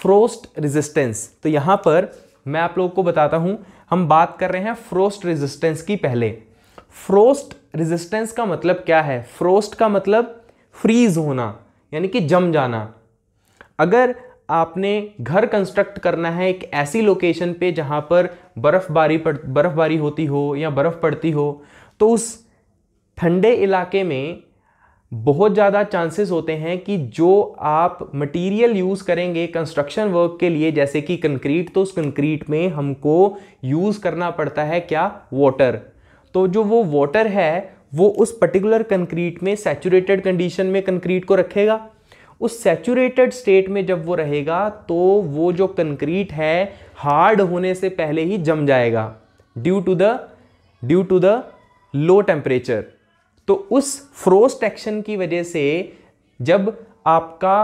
फ्रोस्ट रेजिस्टेंस तो यहाँ पर मैं आप लोगों को बताता हूँ हम बात कर रहे हैं फ्रोस्ट रेजिस्टेंस की पहले फ्रोस्ट रेजिस्टेंस का मतलब क्या है फ्रोस्ट का मतलब फ्रीज होना यानी कि जम जाना अगर आपने घर कंस्ट्रक्ट करना है एक ऐसी लोकेशन पे जहाँ पर बर्फ़बारी पड़ बर्फ़बारी होती हो या बर्फ़ पड़ती हो तो उस ठंडे इलाके में बहुत ज़्यादा चांसेस होते हैं कि जो आप मटेरियल यूज़ करेंगे कंस्ट्रक्शन वर्क के लिए जैसे कि कंक्रीट तो उस कंक्रीट में हमको यूज़ करना पड़ता है क्या वाटर तो जो वो वाटर है वो उस पर्टिकुलर कंक्रीट में सेचूरेटेड कंडीशन में कंक्रीट को रखेगा उस सेचूरेटेड स्टेट में जब वो रहेगा तो वो जो कंक्रीट है हार्ड होने से पहले ही जम जाएगा due to the due to the low temperature तो उस फ्रोस्ट एक्शन की वजह से जब आपका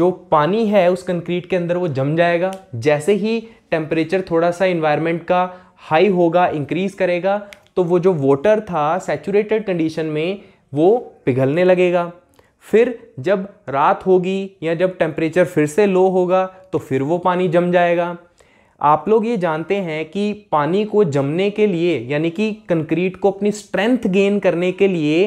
जो पानी है उस कंक्रीट के अंदर वो जम जाएगा जैसे ही टेम्परेचर थोड़ा सा इन्वायरमेंट का हाई होगा इंक्रीज करेगा तो वो जो वाटर था सेचूरेटेड कंडीशन में वो पिघलने लगेगा फिर जब रात होगी या जब टेम्परेचर फिर से लो होगा तो फिर वो पानी जम जाएगा आप लोग ये जानते हैं कि पानी को जमने के लिए यानी कि कंक्रीट को अपनी स्ट्रेंथ गेन करने के लिए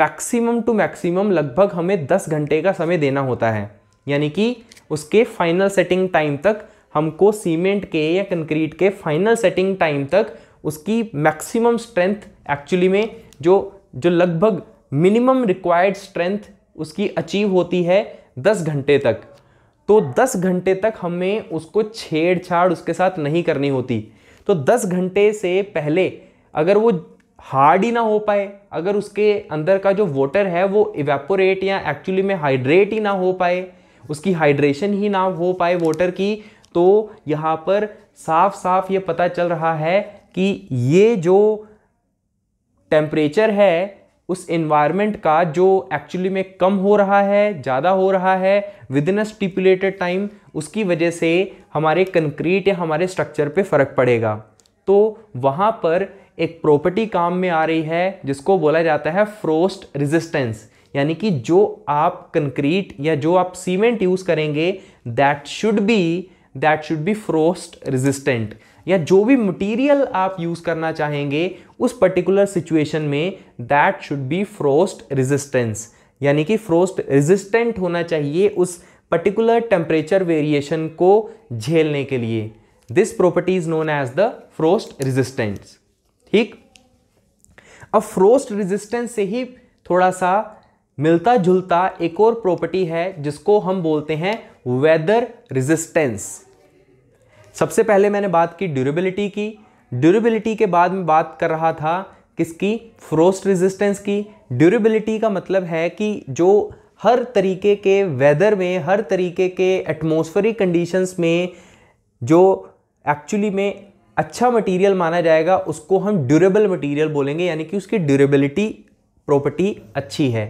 मैक्सिमम टू मैक्सिमम लगभग हमें 10 घंटे का समय देना होता है यानी कि उसके फाइनल सेटिंग टाइम तक हमको सीमेंट के या कंक्रीट के फाइनल सेटिंग टाइम तक उसकी मैक्सिमम स्ट्रेंथ एक्चुअली में जो जो लगभग मिनिमम रिक्वायर्ड स्ट्रेंथ उसकी अचीव होती है दस घंटे तक तो 10 घंटे तक हमें उसको छेड़छाड़ उसके साथ नहीं करनी होती तो 10 घंटे से पहले अगर वो हार्ड ही ना हो पाए अगर उसके अंदर का जो वाटर है वो इवेपोरेट या एक्चुअली में हाइड्रेट ही ना हो पाए उसकी हाइड्रेशन ही ना हो पाए वाटर की तो यहाँ पर साफ साफ ये पता चल रहा है कि ये जो टेम्परेचर है उस इन्वायरमेंट का जो एक्चुअली में कम हो रहा है ज़्यादा हो रहा है within a stipulated time उसकी वजह से हमारे कंक्रीट या हमारे स्ट्रक्चर पे फ़र्क पड़ेगा तो वहाँ पर एक प्रॉपर्टी काम में आ रही है जिसको बोला जाता है फ्रोस्ट रेजिस्टेंस यानी कि जो आप कंक्रीट या जो आप सीमेंट यूज़ करेंगे that should be that should be frost resistant या जो भी मटेरियल आप यूज़ करना चाहेंगे उस पर्टिकुलर सिचुएशन में that should be frost resistance यानी कि फ्रोस्ट रेजिस्टेंट होना चाहिए उस पर्टिकुलर टेम्परेचर वेरिएशन को झेलने के लिए this property is known as the frost resistance ठीक अब फ्रोस्ट रेजिस्टेंस से ही थोड़ा सा मिलता जुलता एक और प्रॉपर्टी है जिसको हम बोलते हैं वेदर रेजिस्टेंस सबसे पहले मैंने बात की ड्यूरेबिलिटी की ड्यूरेबिलिटी के बाद में बात कर रहा था किसकी फ्रोस्ट रेजिस्टेंस की ड्यूरेबिलिटी का मतलब है कि जो हर तरीके के वेदर में हर तरीके के एटमोसफरिक कंडीशंस में जो एक्चुअली में अच्छा मटेरियल माना जाएगा उसको हम ड्यूरेबल मटेरियल बोलेंगे यानी कि उसकी ड्यूरेबिलिटी प्रॉपर्टी अच्छी है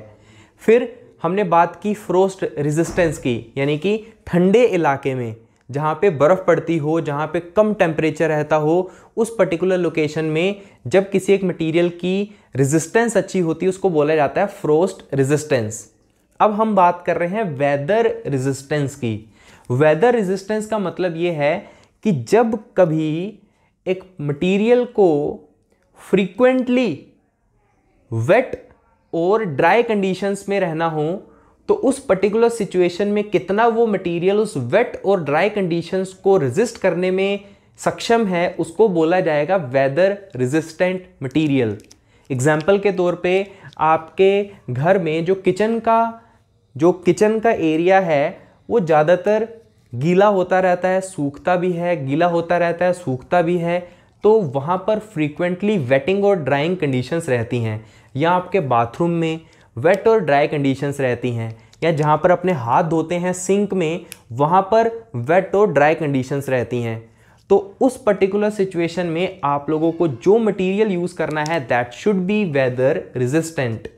फिर हमने बात की फ्रोस्ट रेजिस्टेंस की यानी कि ठंडे इलाके में जहाँ पे बर्फ़ पड़ती हो जहाँ पे कम टेम्परेचर रहता हो उस पर्टिकुलर लोकेशन में जब किसी एक मटेरियल की रेजिस्टेंस अच्छी होती है उसको बोला जाता है फ्रोस्ट रेजिस्टेंस अब हम बात कर रहे हैं वेदर रेजिस्टेंस की वेदर रेजिस्टेंस का मतलब ये है कि जब कभी एक मटेरियल को फ्रीक्वेंटली वेट और ड्राई कंडीशंस में रहना हो तो उस पर्टिकुलर सिचुएशन में कितना वो मटेरियल उस वेट और ड्राई कंडीशंस को रिजिस्ट करने में सक्षम है उसको बोला जाएगा वेदर रजिस्टेंट मटेरियल एग्जाम्पल के तौर पे आपके घर में जो किचन का जो किचन का एरिया है वो ज़्यादातर गीला होता रहता है सूखता भी है गीला होता रहता है सूखता भी है तो वहाँ पर फ्रीक्वेंटली वेटिंग और ड्राइंग कंडीशंस रहती हैं या आपके बाथरूम में वेट और ड्राई कंडीशंस रहती हैं या जहाँ पर अपने हाथ धोते हैं सिंक में वहाँ पर वेट और ड्राई कंडीशंस रहती हैं तो उस पर्टिकुलर सिचुएशन में आप लोगों को जो मटेरियल यूज़ करना है that should be weather resistant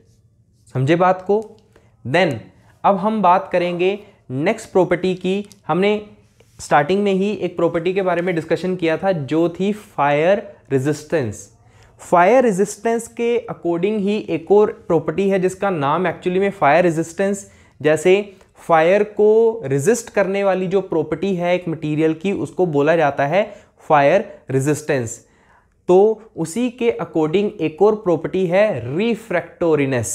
समझे बात को देन अब हम बात करेंगे नेक्स्ट प्रॉपर्टी की हमने स्टार्टिंग में ही एक प्रॉपर्टी के बारे में डिस्कशन किया था जो थी फायर रेजिस्टेंस फायर रेजिस्टेंस के अकॉर्डिंग ही एक और प्रॉपर्टी है जिसका नाम एक्चुअली में फायर रेजिस्टेंस जैसे फायर को रेजिस्ट करने वाली जो प्रॉपर्टी है एक मटेरियल की उसको बोला जाता है फायर रेजिस्टेंस तो उसी के अकॉर्डिंग एक और प्रॉपर्टी है रिफ्रैक्टोरिनेस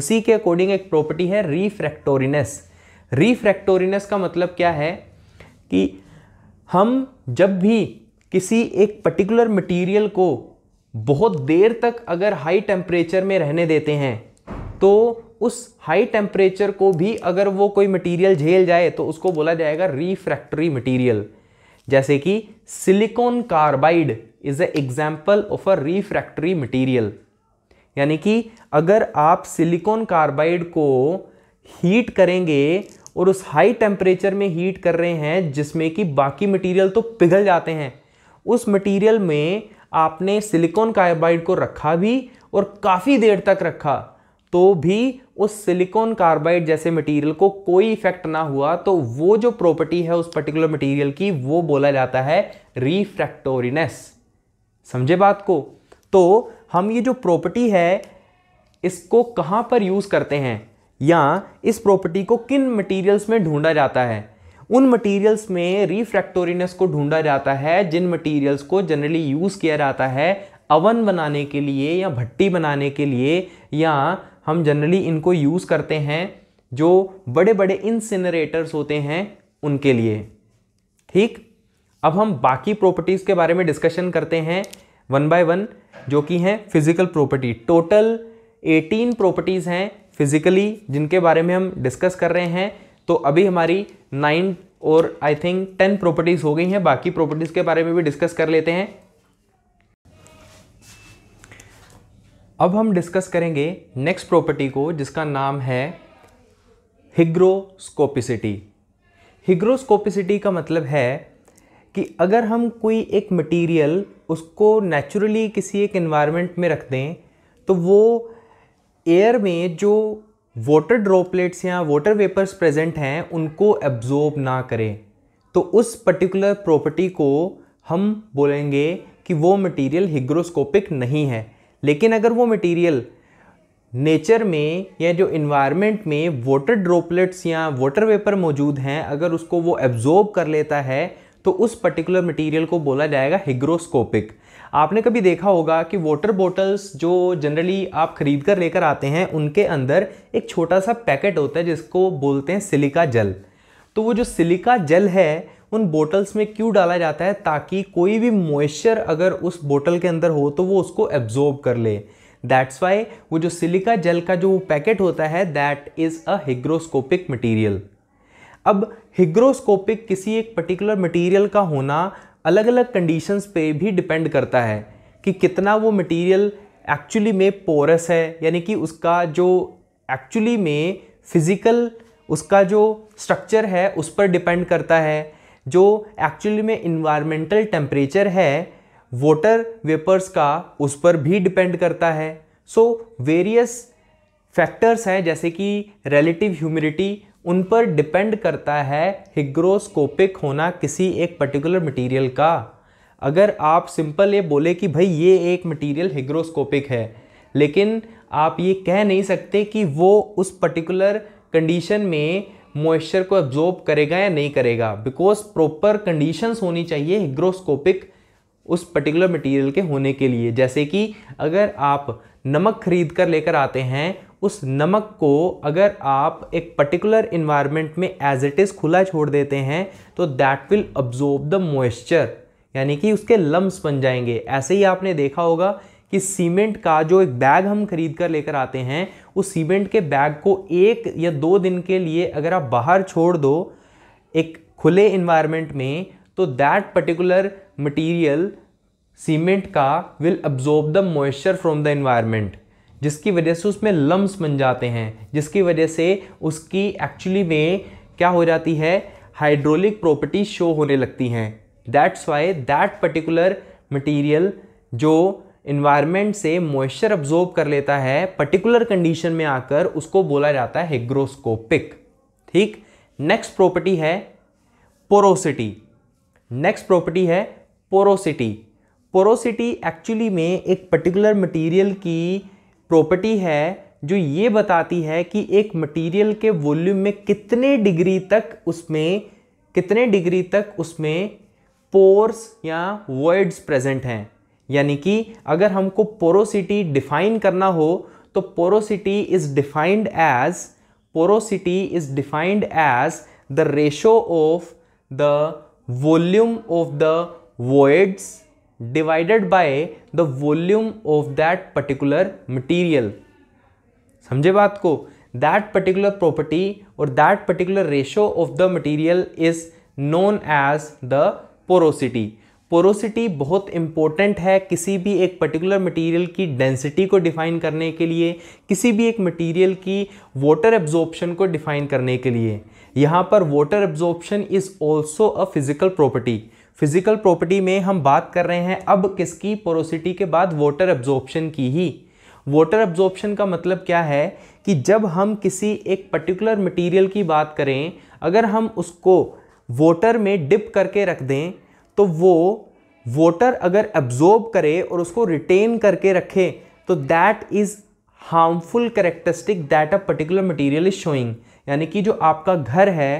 उसी के अकॉर्डिंग एक प्रॉपर्टी है रिफ्रैक्टोरिनेस रिफ्रैक्टोरिनेस का मतलब क्या है कि हम जब भी किसी एक पर्टिकुलर मटेरियल को बहुत देर तक अगर हाई टेम्परेचर में रहने देते हैं तो उस हाई टेम्परेचर को भी अगर वो कोई मटेरियल झेल जाए तो उसको बोला जाएगा रिफ्रैक्टरी मटेरियल जैसे कि silicon carbide is a example of a refractory material यानी कि अगर आप सिलिकॉन कार्बाइड को हीट करेंगे और उस हाई टेम्परेचर में हीट कर रहे हैं जिसमें कि बाकी मटेरियल तो पिघल जाते हैं उस मटेरियल में आपने सिलिकॉन कार्बाइड को रखा भी और काफ़ी देर तक रखा तो भी उस सिलिकॉन कार्बाइड जैसे मटेरियल को कोई इफेक्ट ना हुआ तो वो जो प्रॉपर्टी है उस पर्टिकुलर मटेरियल की वो बोला जाता है रिफ्रैक्टोरीनेस समझे बात को तो हम ये जो प्रॉपर्टी है इसको कहाँ पर यूज़ करते हैं या इस प्रॉपर्टी को किन मटेरियल्स में ढूंढा जाता है उन मटेरियल्स में रिफ्रैक्टोरीनेस को ढूंढा जाता है जिन मटेरियल्स को जनरली यूज़ किया जाता है अवन बनाने के लिए या भट्टी बनाने के लिए या हम जनरली इनको यूज़ करते हैं जो बड़े बड़े इंसिनरेटर्स होते हैं उनके लिए ठीक अब हम बाकी प्रॉपर्टीज़ के बारे में डिस्कशन करते हैं वन बाय वन जो कि हैं फिजिकल प्रॉपर्टी टोटल 18 प्रॉपर्टीज़ हैं फिजिकली जिनके बारे में हम डिस्कस कर रहे हैं तो अभी हमारी नाइन और आई थिंक टेन प्रॉपर्टीज़ हो गई हैं बाकी प्रॉपर्टीज़ के बारे में भी डिस्कस कर लेते हैं अब हम डिस्कस करेंगे नेक्स्ट प्रॉपर्टी को जिसका नाम है हिग्रोस्कोपिसिटी हिग्रोस्कोपिसिटी का मतलब है कि अगर हम कोई एक मटेरियल उसको नेचुरली किसी एक इन्वायरमेंट में रख दें तो वो एयर में जो वाटर ड्रॉपलेट्स या वाटर वेपर्स प्रेजेंट हैं उनको एब्जॉर्ब ना करें तो उस पर्टिकुलर प्रॉपर्टी को हम बोलेंगे कि वो मटेरियल हिग्रोस्कोपिक नहीं है लेकिन अगर वो मटेरियल नेचर में या जो इन्वायरमेंट में वाटर ड्रॉपलेट्स या वाटर वेपर मौजूद हैं अगर उसको वो एब्जॉर्ब कर लेता है तो उस पर्टिकुलर मटेरियल को बोला जाएगा हिग्रोस्कोपिक आपने कभी देखा होगा कि वाटर बॉटल्स जो जनरली आप खरीद कर लेकर आते हैं उनके अंदर एक छोटा सा पैकेट होता है जिसको बोलते हैं सिलिका जल तो वो जो सिलिका जल है उन बोटल्स में क्यों डाला जाता है ताकि कोई भी मॉइस्चर अगर उस बोटल के अंदर हो तो वो उसको एब्जॉर्ब कर ले दैट्स वाई वो जो सिलिका जल का जो पैकेट होता है that is a hygroscopic material अब हिग्रोस्कोपिक किसी एक पर्टिकुलर मटेरियल का होना अलग अलग कंडीशंस पे भी डिपेंड करता है कि कितना वो मटेरियल एक्चुअली में पोरस है यानी कि उसका जो एक्चुअली में फिज़िकल उसका जो स्ट्रक्चर है उस पर डिपेंड करता है जो एक्चुअली में इन्वायरमेंटल टेम्परेचर है वाटर वेपर्स का उस पर भी डिपेंड करता है सो वेरियस फैक्टर्स हैं जैसे कि रिलेटिव ह्यूमिडिटी उन पर डिपेंड करता है हिग्रोस्कोपिक होना किसी एक पर्टिकुलर मटेरियल का अगर आप सिंपल ये बोले कि भाई ये एक मटेरियल हिग्रोस्कोपिक है लेकिन आप ये कह नहीं सकते कि वो उस पर्टिकुलर कंडीशन में मॉइस्चर को एब्जॉर्ब करेगा या नहीं करेगा बिकॉज प्रॉपर कंडीशंस होनी चाहिए हिग्रोस्कोपिक उस पर्टिकुलर मटेरियल के होने के लिए जैसे कि अगर आप नमक खरीद कर लेकर आते हैं उस नमक को अगर आप एक पर्टिकुलर इन्वायरमेंट में एज इट इज़ खुला छोड़ देते हैं तो that will absorb the moisture यानी कि उसके लम्ब बन जाएंगे ऐसे ही आपने देखा होगा कि सीमेंट का जो एक बैग हम खरीद कर लेकर आते हैं उस सीमेंट के बैग को एक या दो दिन के लिए अगर आप बाहर छोड़ दो एक खुले इन्वायरमेंट में तो दैट पर्टिकुलर मटीरियल सीमेंट का will absorb the moisture from the environment जिसकी वजह से उसमें लम्स बन जाते हैं जिसकी वजह से उसकी एक्चुअली में क्या हो जाती है हाइड्रोलिक प्रॉपर्टी शो होने लगती हैं that's why that particular material जो इन्वायरमेंट से मॉइस्चर अब्जॉर्ब कर लेता है पर्टिकुलर कंडीशन में आकर उसको बोला जाता है हेग्रोस्कोपिक ठीक नेक्स्ट प्रॉपर्टी है पोरोसिटी नेक्स्ट प्रॉपर्टी है पोरोसिटी पोरोसिटी एक्चुअली में एक पर्टिकुलर मटेरियल की प्रॉपर्टी है जो ये बताती है कि एक मटेरियल के वॉल्यूम में कितने डिग्री तक उसमें कितने डिग्री तक उसमें पोर्स या वर्ड्स प्रेजेंट हैं यानी कि अगर हमको पोरोसिटी डिफाइन करना हो तो porosity is defined as porosity is defined as the ratio of the volume of the voids divided by the volume of that particular material समझे बात को दैट पर्टिकुलर प्रॉपर्टी और that particular ratio of the material is known as the porosity porosity बहुत important है किसी भी एक particular material की डेंसिटी को डिफाइन करने के लिए किसी भी एक मटेरियल की वाटर एब्जॉर्प्शन को डिफाइन करने के लिए यहाँ पर water absorption is also a physical property physical property में हम बात कर रहे हैं अब किसकी पोरोसिटी के बाद वाटर एब्जॉर्प्शन की ही वाटर एब्जॉर्प्शन का मतलब क्या है कि जब हम किसी एक पर्टिकुलर मटेरियल की बात करें अगर हम उसको वाटर में डिप करके रख दें तो वो वाटर अगर एब्जॉर्ब करे और उसको रिटेन करके रखे तो that is harmful characteristic that a particular material is showing यानी कि जो आपका घर है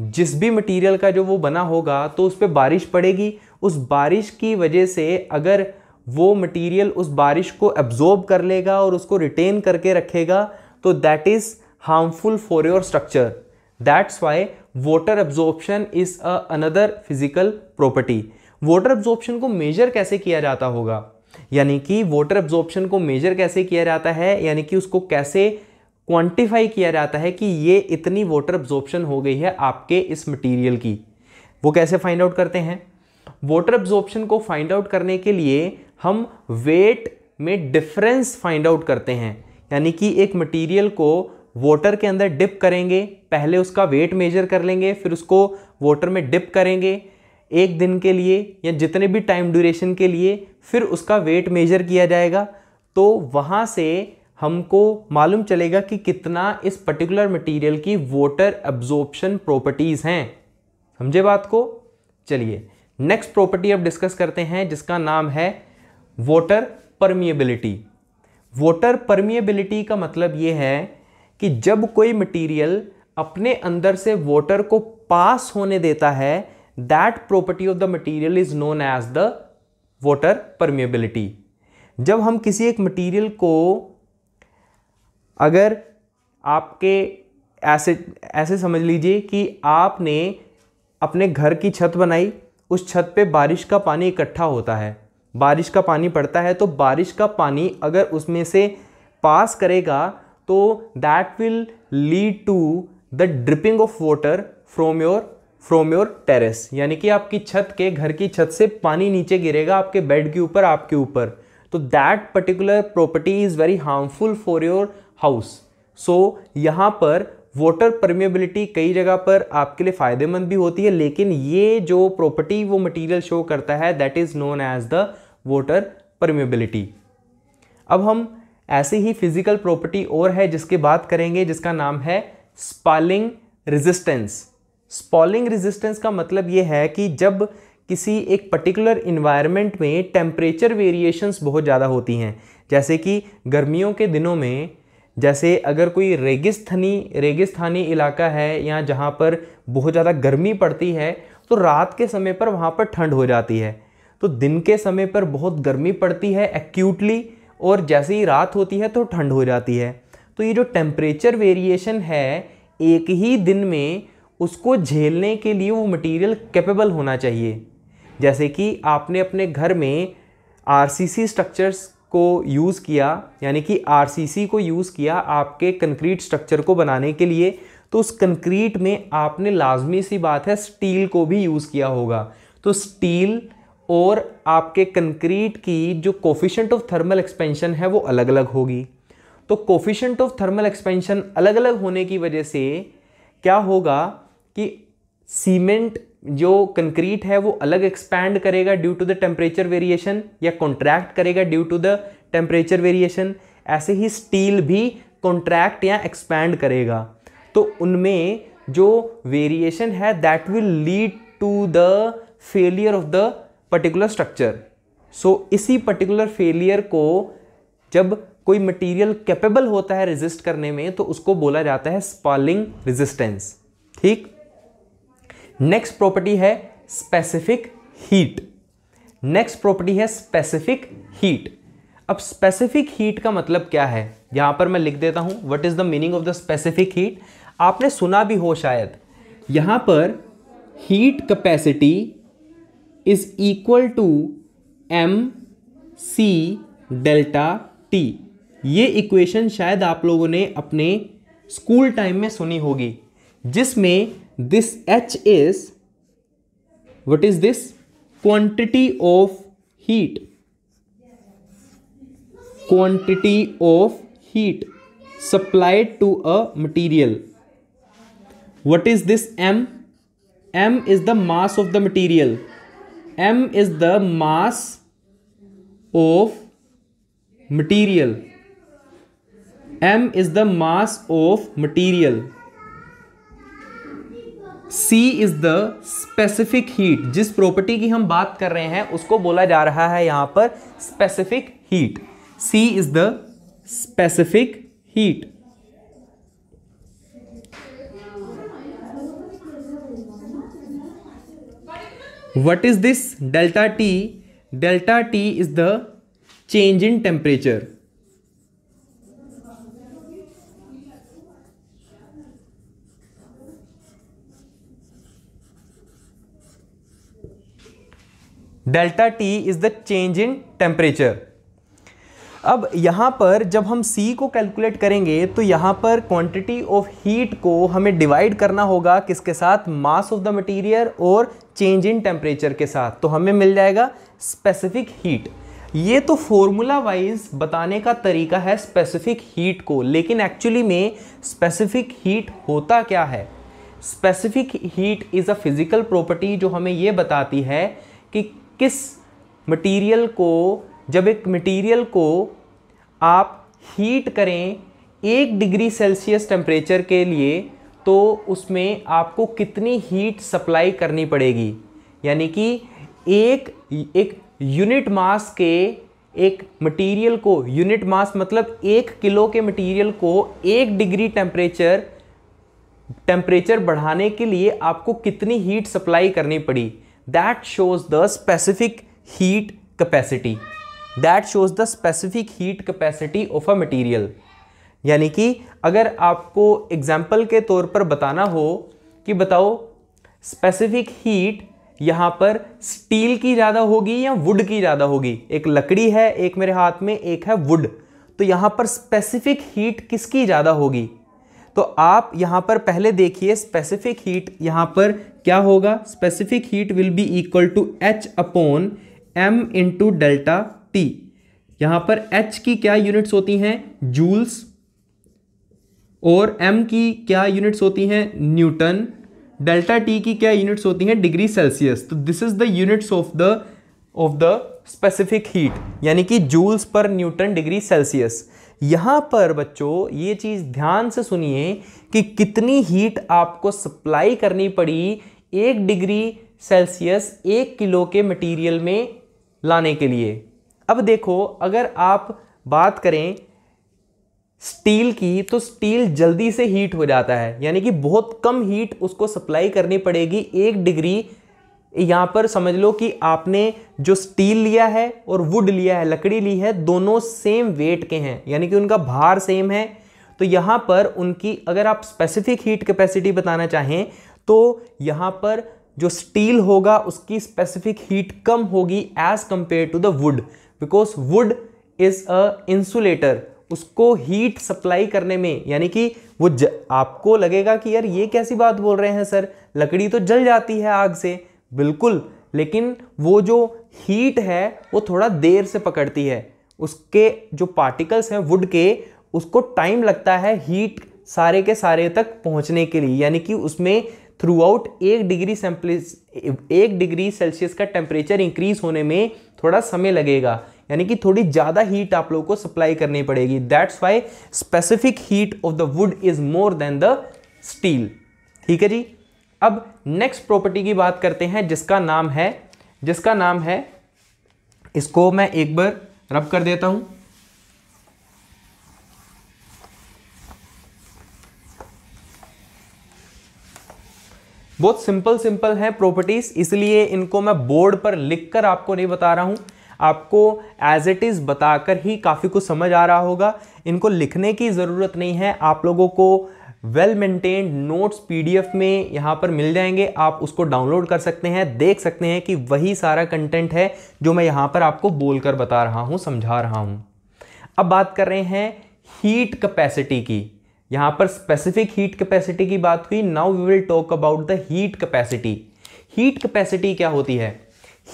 जिस भी मटेरियल का जो वो बना होगा तो उस पर बारिश पड़ेगी उस बारिश की वजह से अगर वो मटेरियल उस बारिश को एब्जॉर्ब कर लेगा और उसको रिटेन करके रखेगा तो that is harmful for your structure that's why water absorption is a another physical property water absorption को मेजर कैसे किया जाता होगा यानी कि वाटर एब्जॉर्प्शन को मेजर कैसे किया जाता है यानी कि उसको कैसे क्वांटिफाई किया जाता है कि ये इतनी वाटर एब्जॉर्प्शन हो गई है आपके इस मटेरियल की वो कैसे फाइंड आउट करते हैं वाटर एब्जॉर्प्शन को फाइंड आउट करने के लिए हम वेट में डिफरेंस फाइंड आउट करते हैं यानी कि एक मटेरियल को वाटर के अंदर डिप करेंगे पहले उसका वेट मेजर कर लेंगे फिर उसको वाटर में डिप करेंगे एक दिन के लिए या जितने भी टाइम ड्यूरेशन के लिए फिर उसका वेट मेजर किया जाएगा तो वहाँ से हमको मालूम चलेगा कि कितना इस पर्टिकुलर मटेरियल की वाटर एब्जॉर्प्शन प्रॉपर्टीज़ हैं समझे बात को चलिए नेक्स्ट प्रॉपर्टी अब डिस्कस करते हैं जिसका नाम है वाटर परमिएबिलिटी वाटर परमिएबिलिटी का मतलब ये है कि जब कोई मटेरियल अपने अंदर से वाटर को पास होने देता है that property of the material is known as the water permeability जब हम किसी एक मटेरियल को अगर आपके ऐसे ऐसे समझ लीजिए कि आपने अपने घर की छत बनाई उस छत पे बारिश का पानी इकट्ठा होता है बारिश का पानी पड़ता है तो बारिश का पानी अगर उसमें से पास करेगा तो that will lead to the dripping of water from your from your terrace यानी कि आपकी छत के घर की छत से पानी नीचे गिरेगा आपके बेड के ऊपर आपके ऊपर तो that particular property is very harmful for your house so यहाँ पर वाटर परमेबिलिटी कई जगह पर आपके लिए फ़ायदेमंद भी होती है लेकिन ये जो प्रॉपर्टी वो मटेरियल शो करता है that is known as the water permeability अब हम ऐसे ही फिजिकल प्रॉपर्टी और है जिसकी बात करेंगे जिसका नाम है स्पालिंग रेजिस्टेंस स्पॉलिंग रेजिस्टेंस का मतलब ये है कि जब किसी एक पर्टिकुलर इन्वायरमेंट में टेम्परेचर वेरिएशंस बहुत ज़्यादा होती हैं जैसे कि गर्मियों के दिनों में जैसे अगर कोई रेगिस्थानी रेगिस्थानी इलाका है या जहाँ पर बहुत ज़्यादा गर्मी पड़ती है तो रात के समय पर वहाँ पर ठंड हो जाती है तो दिन के समय पर बहुत गर्मी पड़ती है एक्यूटली और जैसे ही रात होती है तो ठंड हो जाती है तो ये जो टेम्परेचर वेरिएशन है एक ही दिन में उसको झेलने के लिए वो मटेरियल कैपेबल होना चाहिए जैसे कि आपने अपने घर में आरसीसी स्ट्रक्चर्स को यूज़ किया यानी कि आर को यूज़ किया आपके कंक्रीट स्ट्रक्चर को बनाने के लिए तो उस कंक्रीट में आपने लाजमी सी बात है स्टील को भी यूज़ किया होगा तो स्टील और आपके कंक्रीट की जो कोफिशेंट ऑफ थर्मल एक्सपेंशन है वो अलग अलग होगी तो कोफिशेंट ऑफ थर्मल एक्सपेंशन अलग अलग होने की वजह से क्या होगा कि सीमेंट जो कंक्रीट है वो अलग एक्सपैंड करेगा due to the temperature variation या कॉन्ट्रैक्ट करेगा due to the temperature variation ऐसे ही स्टील भी कॉन्ट्रैक्ट या एक्सपैंड करेगा तो उनमें जो वेरिएशन है that will lead to the failure of the particular structure so इसी पर्टिकुलर फेलियर को जब कोई मटेरियल कैपेबल होता है रेजिस्ट करने में तो उसको बोला जाता है स्पालिंग रेजिस्टेंस ठीक नेक्स्ट प्रॉपर्टी है स्पेसिफिक हीट नेक्स्ट प्रॉपर्टी है स्पेसिफिक हीट अब स्पेसिफिक हीट का मतलब क्या है यहाँ पर मैं लिख देता हूँ what is the meaning of the specific heat आपने सुना भी हो शायद यहाँ पर heat capacity is equal to M C delta T ये इक्वेशन शायद आप लोगों ने अपने स्कूल टाइम में सुनी होगी जिसमें this H is what is this quantity of heat quantity of heat supplied to a material what is this m m is the mass of the material m is the mass of material m is the mass of material C is the specific heat जिस property की हम बात कर रहे हैं उसको बोला जा रहा है यहां पर specific heat C is the specific heat what is this delta t delta t is the change in temperature delta T is the change in temperature अब यहाँ पर जब हम सी को कैलकुलेट करेंगे तो यहाँ पर क्वांटिटी ऑफ हीट को हमें डिवाइड करना होगा किसके साथ मास ऑफ द मटेरियल और चेंज इन टेम्परेचर के साथ तो हमें मिल जाएगा स्पेसिफिक हीट ये तो फॉर्मूला वाइज बताने का तरीका है स्पेसिफिक हीट को लेकिन एक्चुअली में स्पेसिफिक हीट होता क्या है specific heat is a physical property जो हमें ये बताती है कि किस मटेरियल को जब एक मटेरियल को आप हीट करें एक डिग्री सेल्सियस टेम्परेचर के लिए तो उसमें आपको कितनी हीट सप्लाई करनी पड़ेगी यानी कि एक एक यूनिट मास के एक मटेरियल को यूनिट मास मतलब एक किलो के मटेरियल को एक डिग्री टेम्परेचर टेम्परेचर बढ़ाने के लिए आपको कितनी हीट सप्लाई करनी पड़ी that shows the specific heat capacity that shows the specific heat capacity of a material यानी कि अगर आपको एग्जाम्पल के तौर पर बताना हो कि बताओ स्पेसिफिक हीट यहाँ पर स्टील की ज़्यादा होगी या वुड की ज़्यादा होगी एक लकड़ी है एक मेरे हाथ में एक है वुड तो यहाँ पर स्पेसिफिक हीट किसकी ज़्यादा होगी तो आप यहाँ पर पहले देखिए स्पेसिफिक हीट यहाँ पर क्या होगा specific heat will be equal to H upon M into delta T यहाँ पर एच की क्या यूनिट्स होती हैं जूल्स और एम की क्या यूनिट्स होती हैं न्यूटन डेल्टा टी की क्या यूनिट्स होती हैं डिग्री सेल्सियस तो this is the units of the of the specific heat यानी कि joules per Newton degree Celsius यहाँ पर बच्चों ये चीज़ ध्यान से सुनिए कि कितनी हीट आपको सप्लाई करनी पड़ी एक डिग्री सेल्सियस एक किलो के मटेरियल में लाने के लिए अब देखो अगर आप बात करें स्टील की तो स्टील जल्दी से हीट हो जाता है यानी कि बहुत कम हीट उसको सप्लाई करनी पड़ेगी एक डिग्री यहाँ पर समझ लो कि आपने जो स्टील लिया है और वुड लिया है लकड़ी ली है दोनों सेम वेट के हैं यानी कि उनका भार सेम है तो यहाँ पर उनकी अगर आप स्पेसिफिक हीट कैपेसिटी बताना चाहें तो यहाँ पर जो स्टील होगा उसकी स्पेसिफिक हीट कम होगी as compare to the wood because wood is a insulator उसको हीट सप्लाई करने में यानी कि वो ज, आपको लगेगा कि यार ये कैसी बात बोल रहे हैं सर लकड़ी तो जल जाती है आग से बिल्कुल लेकिन वो जो हीट है वो थोड़ा देर से पकड़ती है उसके जो पार्टिकल्स हैं वुड के उसको टाइम लगता है हीट सारे के सारे तक पहुंचने के लिए यानी कि उसमें थ्रू आउट एक डिग्री सेम्पलिस एक डिग्री सेल्सियस का टेम्परेचर इंक्रीज होने में थोड़ा समय लगेगा यानी कि थोड़ी ज़्यादा हीट आप लोगों को सप्लाई करनी पड़ेगी that's why specific heat of the wood is more than the steel ठीक है जी अब नेक्स्ट प्रॉपर्टी की बात करते हैं जिसका नाम है जिसका नाम है इसको मैं एक बार रब कर देता हूं बहुत सिंपल सिंपल है प्रॉपर्टीज इसलिए इनको मैं बोर्ड पर लिखकर आपको नहीं बता रहा हूं आपको एज इट इज़ बताकर ही काफ़ी कुछ समझ आ रहा होगा इनको लिखने की ज़रूरत नहीं है आप लोगों को वेल मेंटेन्ड नोट्स पीडीएफ में यहाँ पर मिल जाएंगे आप उसको डाउनलोड कर सकते हैं देख सकते हैं कि वही सारा कंटेंट है जो मैं यहाँ पर आपको बोलकर बता रहा हूँ समझा रहा हूँ अब बात कर रहे हैं हीट कैपेसिटी की यहाँ पर स्पेसिफिक हीट कैपेसिटी की बात हुई now we will talk about the heat capacity heat capacity क्या होती है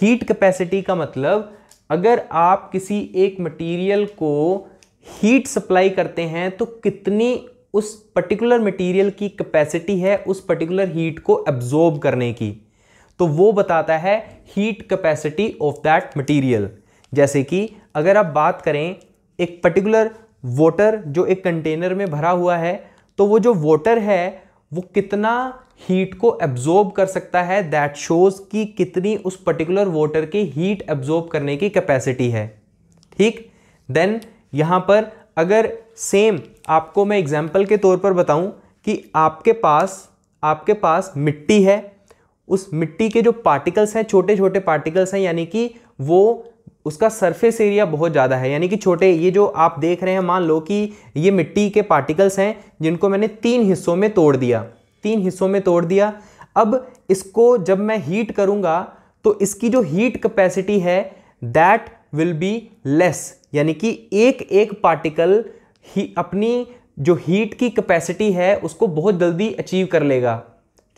हीट कैपेसिटी का मतलब अगर आप किसी एक मटेरियल को हीट सप्लाई करते हैं तो कितनी उस पर्टिकुलर मटेरियल की कैपेसिटी है उस पर्टिकुलर हीट को एब्जॉर्ब करने की तो वो बताता है heat capacity of that material जैसे कि अगर आप बात करें एक पर्टिकुलर वाटर जो एक कंटेनर में भरा हुआ है तो वो जो वाटर है वो कितना हीट को एब्जॉर्ब कर सकता है दैट शोज कि कितनी उस पर्टिकुलर वाटर की हीट एब्जॉर्ब करने की कैपेसिटी है ठीक देन यहाँ पर अगर सेम आपको मैं एग्जाम्पल के तौर पर बताऊं कि आपके पास आपके पास मिट्टी है उस मिट्टी के जो पार्टिकल्स हैं छोटे छोटे पार्टिकल्स हैं यानी कि वो उसका सरफेस एरिया बहुत ज़्यादा है यानी कि छोटे ये जो आप देख रहे हैं मान लो कि ये मिट्टी के पार्टिकल्स हैं जिनको मैंने तीन हिस्सों में तोड़ दिया तीन हिस्सों में तोड़ दिया अब इसको जब मैं हीट करूँगा तो इसकी जो हीट कैपेसिटी है दैट विल बी लेस यानी कि एक एक पार्टिकल ही अपनी जो हीट की कैपेसिटी है उसको बहुत जल्दी अचीव कर लेगा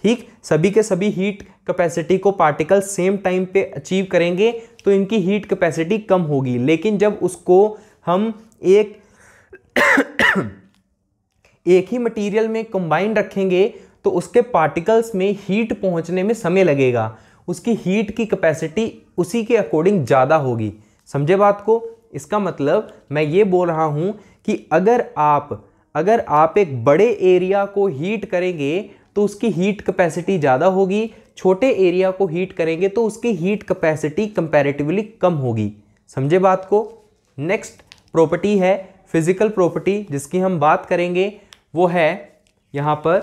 ठीक सभी के सभी हीट कैपेसिटी को पार्टिकल सेम टाइम पे अचीव करेंगे तो इनकी हीट कैपेसिटी कम होगी लेकिन जब उसको हम एक एक ही मटेरियल में कंबाइन रखेंगे तो उसके पार्टिकल्स में हीट पहुंचने में समय लगेगा उसकी हीट की कैपेसिटी उसी के अकॉर्डिंग ज़्यादा होगी समझे बात को इसका मतलब मैं ये बोल रहा हूँ कि अगर आप अगर आप एक बड़े एरिया को हीट करेंगे तो उसकी हीट कैपेसिटी ज़्यादा होगी छोटे एरिया को हीट करेंगे तो उसकी हीट कैपेसिटी कंपैरेटिवली कम होगी समझे बात को नेक्स्ट प्रॉपर्टी है फिजिकल प्रॉपर्टी जिसकी हम बात करेंगे वो है यहाँ पर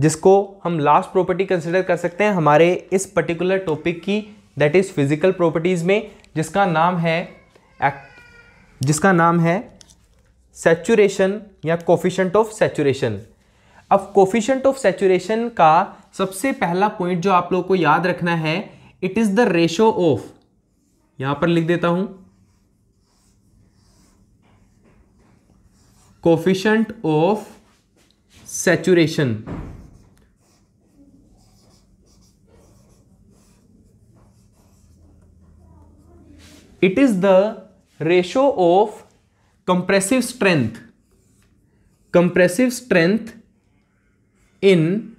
जिसको हम लास्ट प्रॉपर्टी कंसिडर कर सकते हैं हमारे इस पर्टिकुलर टॉपिक की दैट इज़ फिजिकल प्रॉपर्टीज़ में जिसका नाम है एक्ट जिसका नाम है सेचुरेशन या कोफिशेंट ऑफ सेचुरेशन अब कोफिशेंट ऑफ सेचुरेशन का सबसे पहला पॉइंट जो आप लोग को याद रखना है it is the ratio of यहां पर लिख देता हूं coefficient of saturation it is the ratio of compressive strength compressive strength in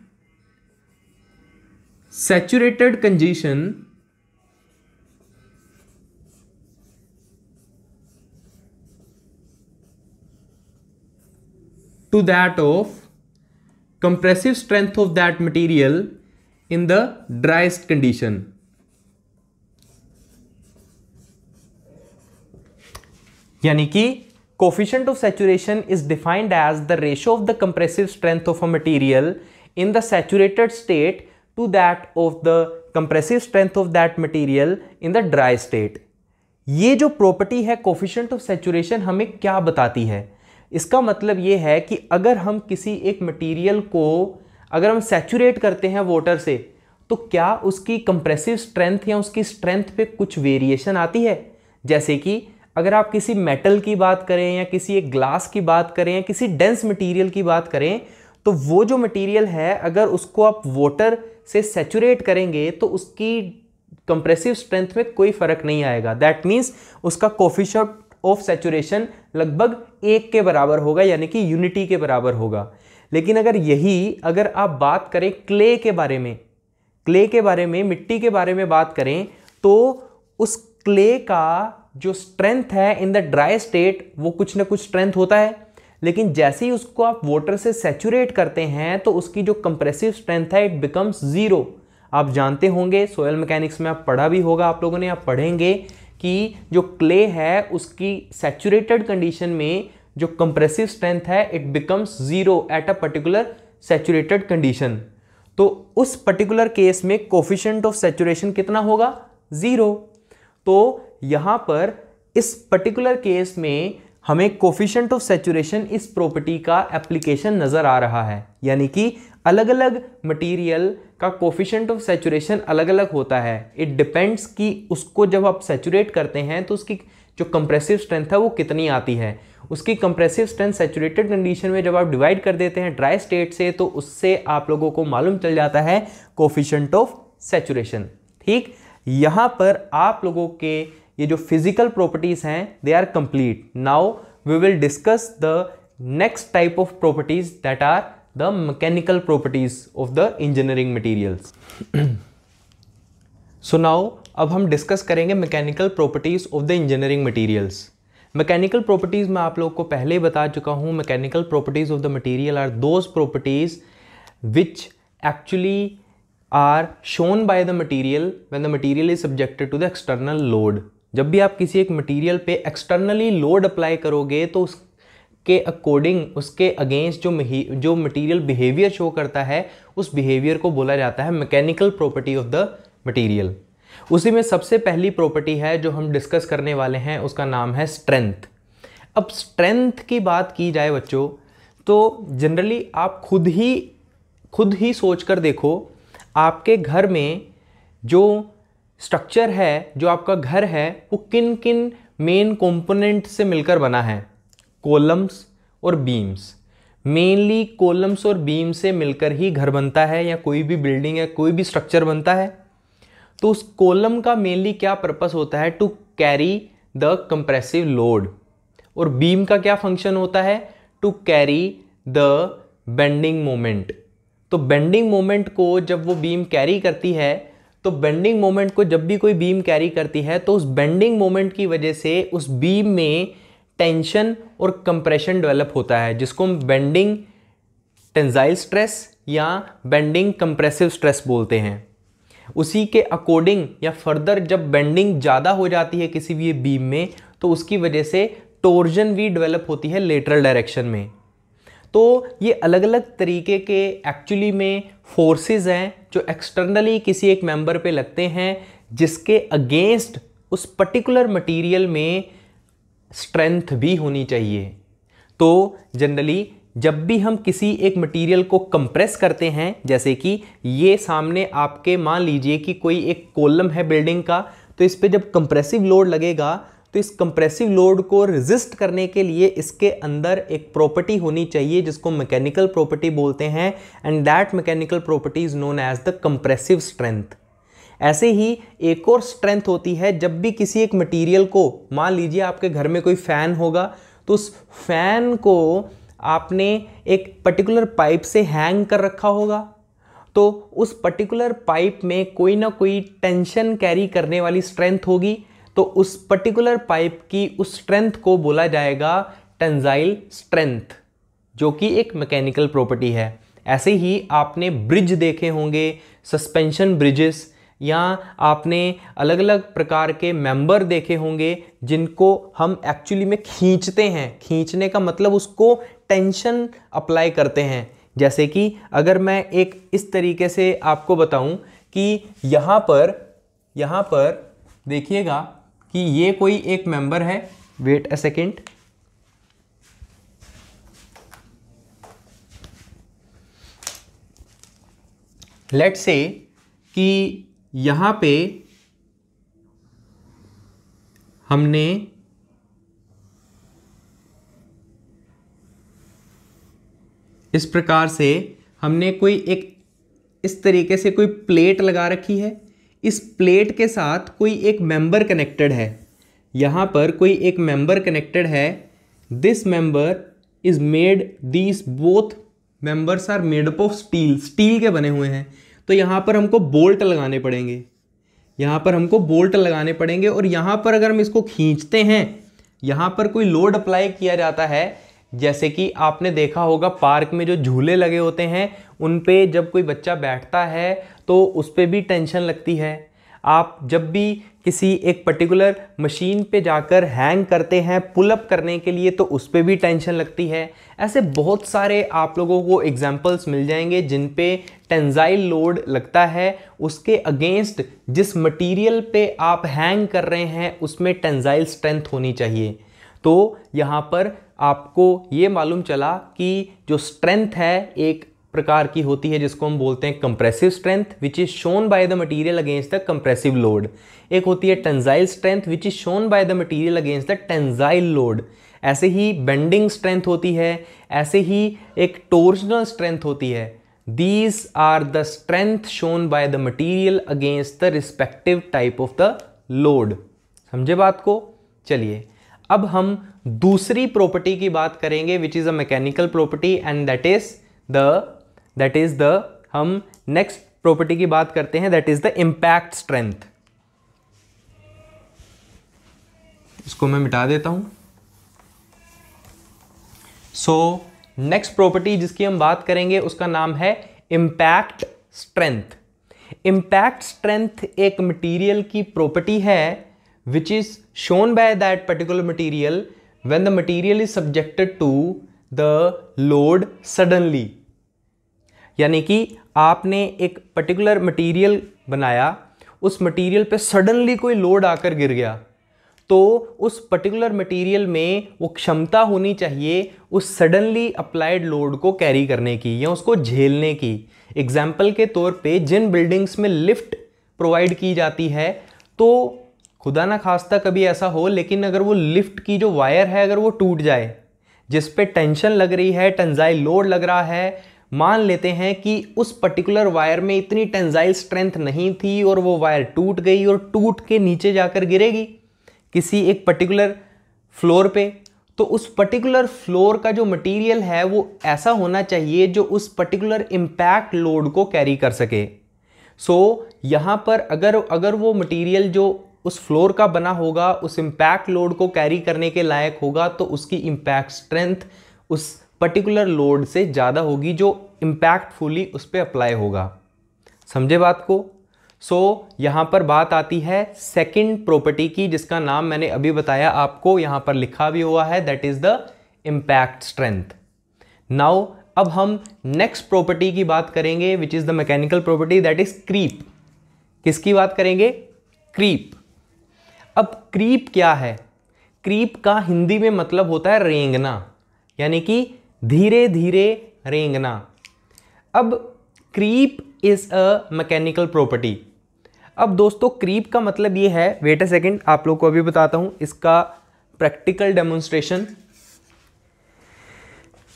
saturated condition to that of compressive strength of that material in the driest condition यानी कि coefficient of saturation is defined as the ratio of the compressive strength of a material in the saturated state to that of the compressive strength of that material in the dry state ये जो property है coefficient of saturation हमें क्या बताती है इसका मतलब ये है कि अगर हम किसी एक मटेरियल को अगर हम सेचुरेट करते हैं वाटर से तो क्या उसकी कंप्रेसिव स्ट्रेंथ या उसकी स्ट्रेंथ पे कुछ वेरिएशन आती है जैसे कि अगर आप किसी मेटल की बात करें या किसी एक ग्लास की बात करें या किसी डेंस मटेरियल की बात करें तो वो जो मटेरियल है अगर उसको आप वाटर से सेचूरेट करेंगे तो उसकी कंप्रेसिव स्ट्रेंथ में कोई फ़र्क नहीं आएगा दैट मीन्स उसका कोफिशॉट ऑफ सेचुरेशन लगभग एक के बराबर होगा यानी कि यूनिटी के बराबर होगा लेकिन अगर यही अगर आप बात करें क्ले के बारे में क्ले के बारे में मिट्टी के बारे में बात करें तो उस क्ले का जो स्ट्रेंथ है इन द ड्राई स्टेट वो कुछ ना कुछ स्ट्रेंथ होता है लेकिन जैसे ही उसको आप वाटर से सेचूरेट करते हैं तो उसकी जो कंप्रेसिव स्ट्रेंथ है इट बिकम्स ज़ीरो आप जानते होंगे सोयल मैकेनिक्स में आप पढ़ा भी होगा आप लोगों ने आप पढ़ेंगे कि जो क्ले है उसकी सेचुरेटेड कंडीशन में जो कंप्रेसिव स्ट्रेंथ है it becomes zero at a particular saturated condition तो उस पर्टिकुलर केस में कोफिशेंट ऑफ सेचुरेशन कितना होगा ज़ीरो तो यहाँ पर इस पर्टिकुलर केस में हमें कोफिशेंट ऑफ सेचुरेशन इस प्रॉपर्टी का एप्लीकेशन नज़र आ रहा है यानी कि अलग अलग मटेरियल का कोफिशेंट ऑफ सेचुरेशन अलग अलग होता है इट डिपेंड्स कि उसको जब आप सेचुरेट करते हैं तो उसकी जो कंप्रेसिव स्ट्रेंथ है वो कितनी आती है उसकी कंप्रेसिव स्ट्रेंथ सेचुरेटेड कंडीशन में जब आप डिवाइड कर देते हैं ड्राई स्टेट से तो उससे आप लोगों को मालूम चल जाता है कोफिशेंट ऑफ सेचुरेशन ठीक यहाँ पर आप लोगों के ये जो फिजिकल प्रॉपर्टीज हैं they are complete now we will discuss the next type of properties that are the mechanical properties of the engineering materials so now अब हम डिस्कस करेंगे mechanical properties of the engineering materials mechanical properties मैं आप लोग को पहले ही बता चुका हूँ mechanical properties of the material are those properties which actually are shown by the material when the material is subjected to the external load जब भी आप किसी एक मटेरियल पे एक्सटर्नली लोड अप्लाई करोगे तो उसके अकॉर्डिंग उसके अगेंस्ट जो जो मटेरियल बिहेवियर शो करता है उस बिहेवियर को बोला जाता है mechanical property of the material उसी में सबसे पहली प्रॉपर्टी है जो हम डिस्कस करने वाले हैं उसका नाम है स्ट्रेंथ अब स्ट्रेंथ की बात की जाए बच्चों तो जनरली आप खुद ही खुद ही सोच कर देखो आपके घर में जो स्ट्रक्चर है जो आपका घर है वो किन किन मेन कंपोनेंट से मिलकर बना है कोलम्स और बीम्स मेनली कोलम्स और बीम से मिलकर ही घर बनता है या कोई भी बिल्डिंग या कोई भी स्ट्रक्चर बनता है तो उस कोलम का मेनली क्या पर्पस होता है to carry the compressive load और बीम का क्या फंक्शन होता है to carry the bending moment तो बेंडिंग मोमेंट को जब वो बीम कैरी करती है तो बेंडिंग मोमेंट को जब भी कोई बीम कैरी करती है तो उस बेंडिंग मोमेंट की वजह से उस बीम में टेंशन और कंप्रेशन डेवलप होता है जिसको हम बेंडिंग टेंजाइल स्ट्रेस या बेंडिंग कंप्रेसिव स्ट्रेस बोलते हैं उसी के अकॉर्डिंग या फर्दर जब बेंडिंग ज़्यादा हो जाती है किसी भी बीम में तो उसकी वजह से टोर्जन भी डेवलप होती है लेटरल डायरेक्शन में तो ये अलग अलग तरीके के एक्चुअली में फोर्सेस हैं जो एक्सटर्नली किसी एक मेंबर पे लगते हैं जिसके अगेंस्ट उस पर्टिकुलर मटेरियल में स्ट्रेंथ भी होनी चाहिए तो जनरली जब भी हम किसी एक मटेरियल को कंप्रेस करते हैं जैसे कि ये सामने आपके मान लीजिए कि कोई एक कोलम है बिल्डिंग का तो इस पर जब कंप्रेसिव लोड लगेगा तो इस कंप्रेसिव लोड को रिजिस्ट करने के लिए इसके अंदर एक प्रॉपर्टी होनी चाहिए जिसको मैकेनिकल प्रॉपर्टी बोलते हैं and that mechanical property is known as the compressive strength ऐसे ही एक और स्ट्रेंथ होती है जब भी किसी एक मटेरियल को मान लीजिए आपके घर में कोई फ़ैन होगा तो उस फैन को आपने एक पर्टिकुलर पाइप से हैंग कर रखा होगा तो उस पर्टिकुलर पाइप में कोई ना कोई टेंशन कैरी करने वाली स्ट्रेंथ होगी तो उस पर्टिकुलर पाइप की उस स्ट्रेंथ को बोला जाएगा टेंजाइल स्ट्रेंथ जो कि एक मैकेनिकल प्रॉपर्टी है ऐसे ही आपने ब्रिज देखे होंगे सस्पेंशन ब्रिजेस या आपने अलग अलग प्रकार के मेंबर देखे होंगे जिनको हम एक्चुअली में खींचते हैं खींचने का मतलब उसको टेंशन अप्लाई करते हैं जैसे कि अगर मैं एक इस तरीके से आपको बताऊं कि यहाँ पर यहाँ पर देखिएगा कि ये कोई एक मेंबर है वेट अ सेकेंड लेट से कि यहां पे हमने इस प्रकार से हमने कोई एक इस तरीके से कोई प्लेट लगा रखी है इस प्लेट के साथ कोई एक मेंबर कनेक्टेड है यहाँ पर कोई एक मेंबर कनेक्टेड है this member is made this both members are made up of steel steel के बने हुए हैं तो यहाँ पर हमको बोल्ट लगाने पड़ेंगे यहाँ पर हमको बोल्ट लगाने पड़ेंगे और यहाँ पर अगर हम इसको खींचते हैं यहाँ पर कोई लोड अप्लाई किया जाता है जैसे कि आपने देखा होगा पार्क में जो झूले लगे होते हैं उन पे जब कोई बच्चा बैठता है तो उस पर भी टेंशन लगती है आप जब भी किसी एक पर्टिकुलर मशीन पे जाकर हैंग करते हैं पुलअप करने के लिए तो उस पर भी टेंशन लगती है ऐसे बहुत सारे आप लोगों को एग्जाम्पल्स मिल जाएंगे जिन पे टेंजाइल लोड लगता है उसके अगेंस्ट जिस मटेरियल पे आप हैंग कर रहे हैं उसमें टेंजाइल स्ट्रेंथ होनी चाहिए तो यहाँ पर आपको ये मालूम चला कि जो स्ट्रेंथ है एक प्रकार की होती है जिसको हम बोलते हैं compressive strength which is shown by the material against the compressive load एक होती है tensile strength which is shown by the material against the tensile load ऐसे ही बेंडिंग स्ट्रेंथ होती है ऐसे ही एक टोर्जनल स्ट्रेंथ होती है these are the strength shown by the material against the respective type of the load समझे बात को चलिए अब हम दूसरी प्रॉपर्टी की बात करेंगे which is a mechanical property and that is the that is the हम नेक्स्ट प्रॉपर्टी की बात करते हैं that is the impact strength इसको मैं मिटा देता हूं सो नेक्स्ट प्रॉपर्टी जिसकी हम बात करेंगे उसका नाम है इम्पैक्ट स्ट्रेंथ इम्पैक्ट स्ट्रेंथ एक मटेरियल की प्रॉपर्टी है which is shown by that particular material when the material is subjected to the load suddenly यानी कि आपने एक पर्टिकुलर मटेरियल बनाया उस मटेरियल पे सडनली कोई लोड आकर गिर गया तो उस पर्टिकुलर मटेरियल में वो क्षमता होनी चाहिए उस सडनली अप्लाइड लोड को कैरी करने की या उसको झेलने की एग्जाम्पल के तौर पे जिन बिल्डिंग्स में लिफ्ट प्रोवाइड की जाती है तो खुदा ना खास्ता कभी ऐसा हो लेकिन अगर वो लिफ्ट की जो वायर है अगर वो टूट जाए जिस पे टेंशन लग रही है टंजाई लोड लग रहा है मान लेते हैं कि उस पर्टिकुलर वायर में इतनी टेंजाइल स्ट्रेंथ नहीं थी और वो वायर टूट गई और टूट के नीचे जाकर गिरेगी किसी एक पर्टिकुलर फ्लोर पे तो उस पर्टिकुलर फ्लोर का जो मटेरियल है वो ऐसा होना चाहिए जो उस पर्टिकुलर इम्पैक्ट लोड को कैरी कर सके सो so, यहाँ पर अगर अगर वो मटेरियल जो उस फ्लोर का बना होगा उस इम्पैक्ट लोड को कैरी करने के लायक होगा तो उसकी इम्पैक्ट स्ट्रेंथ उस पर्टिकुलर लोड से ज़्यादा होगी जो इम्पैक्टफुली उस पर अप्लाई होगा समझे बात को सो so, यहाँ पर बात आती है सेकंड प्रॉपर्टी की जिसका नाम मैंने अभी बताया आपको यहाँ पर लिखा भी हुआ है that is the impact strength now अब हम नेक्स्ट प्रॉपर्टी की बात करेंगे which is the mechanical property that is creep किसकी बात करेंगे क्रीप अब क्रीप क्या है क्रीप का हिंदी में मतलब होता है रेंगना यानी कि धीरे धीरे रेंगना अब creep is a mechanical property अब दोस्तों क्रीप का मतलब ये है वेट अ सेकेंड आप लोग को अभी बताता हूँ इसका प्रैक्टिकल डेमोन्स्ट्रेशन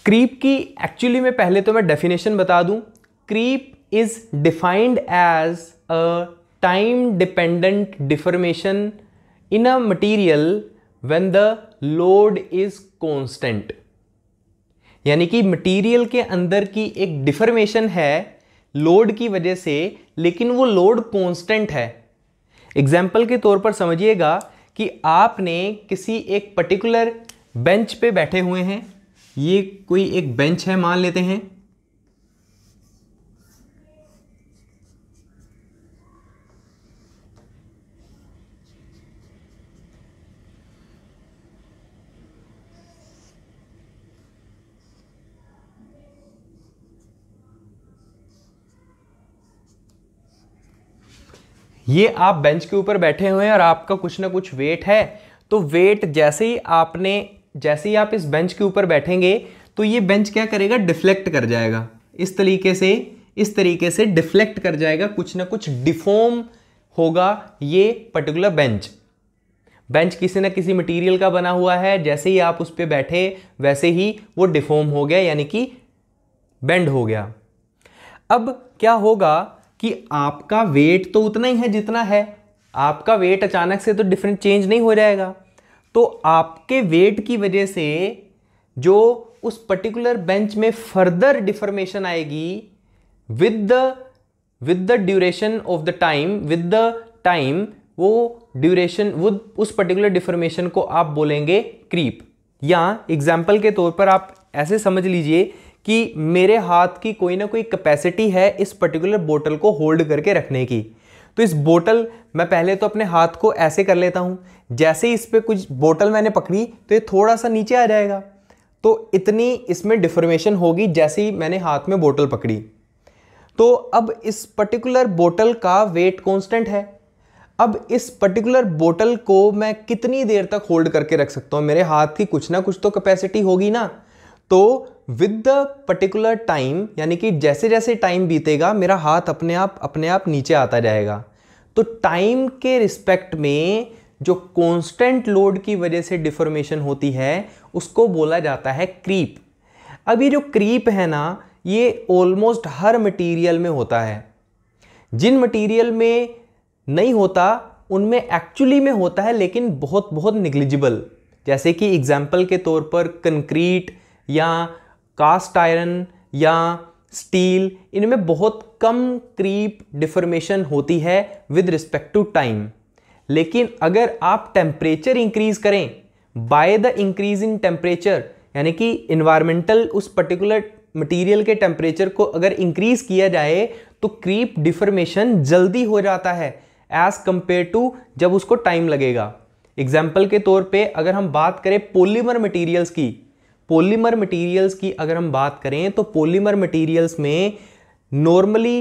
क्रीप की एक्चुअली में पहले तो मैं डेफिनेशन बता दूँ creep is defined as a time dependent deformation in a material when the load is constant यानी कि मटेरियल के अंदर की एक डिफर्मेशन है लोड की वजह से लेकिन वो लोड कॉन्स्टेंट है एग्जाम्पल के तौर पर समझिएगा कि आपने किसी एक पर्टिकुलर बेंच पे बैठे हुए हैं ये कोई एक बेंच है मान लेते हैं ये आप बेंच के ऊपर बैठे हुए हैं और आपका कुछ ना कुछ वेट है तो वेट जैसे ही आपने जैसे ही आप इस बेंच के ऊपर बैठेंगे तो ये बेंच क्या करेगा डिफ्लेक्ट कर जाएगा इस तरीके से इस तरीके से डिफ्लेक्ट कर जाएगा कुछ ना कुछ डिफॉर्म होगा ये पर्टिकुलर बेंच बेंच किसी ना किसी मटेरियल का बना हुआ है जैसे ही आप उस पर बैठे वैसे ही वो डिफॉर्म हो गया यानी कि बेंड हो गया अब क्या होगा कि आपका वेट तो उतना ही है जितना है आपका वेट अचानक से तो डिफरेंट चेंज नहीं हो जाएगा तो आपके वेट की वजह से जो उस पर्टिकुलर बेंच में फर्दर डिफॉर्मेशन आएगी with the with the duration of the time with the time वो ड्यूरेशन वो उस पर्टिकुलर डिफॉर्मेशन को आप बोलेंगे क्रीप या एग्जाम्पल के तौर पर आप ऐसे समझ लीजिए कि मेरे हाथ की कोई ना कोई कैपेसिटी है इस पर्टिकुलर बोतल को होल्ड करके रखने की तो इस बोतल मैं पहले तो अपने हाथ को ऐसे कर लेता हूँ जैसे ही इस पर कुछ बोतल मैंने पकड़ी तो ये थोड़ा सा नीचे आ जाएगा तो इतनी इसमें डिफॉर्मेशन होगी जैसे ही मैंने हाथ में बोतल पकड़ी तो अब इस पर्टिकुलर बोतल का वेट कांस्टेंट है अब इस पर्टिकुलर बोतल को मैं कितनी देर तक होल्ड करके रख सकता हूँ मेरे हाथ की कुछ ना कुछ तो कैपेसिटी होगी ना तो विद द पर्टिकुलर टाइम यानी कि जैसे जैसे टाइम बीतेगा मेरा हाथ अपने आप अपने आप नीचे आता जाएगा तो टाइम के रिस्पेक्ट में जो कांस्टेंट लोड की वजह से डिफॉर्मेशन होती है उसको बोला जाता है क्रीप अब ये जो क्रीप है ना ये ऑलमोस्ट हर मटेरियल में होता है जिन मटेरियल में नहीं होता उनमें एक्चुअली में होता है लेकिन बहुत बहुत निग्लिजिबल जैसे कि एग्जाम्पल के तौर पर कंक्रीट या कास्ट आयरन या स्टील इनमें बहुत कम क्रीप डिफॉर्मेशन होती है विद रिस्पेक्ट टू टाइम लेकिन अगर आप टेम्परेचर इंक्रीज करें by the increase in temperature यानी कि इन्वायरमेंटल उस पर्टिकुलर मटेरियल के टेम्परेचर को अगर इंक्रीज किया जाए तो क्रीप डिफॉर्मेशन जल्दी हो जाता है एज कंपेयर टू जब उसको टाइम लगेगा एग्जाम्पल के तौर पे अगर हम बात करें पोलीमर मटेरियल्स की पॉलीमर मटेरियल्स की अगर हम बात करें तो पॉलीमर मटेरियल्स में नॉर्मली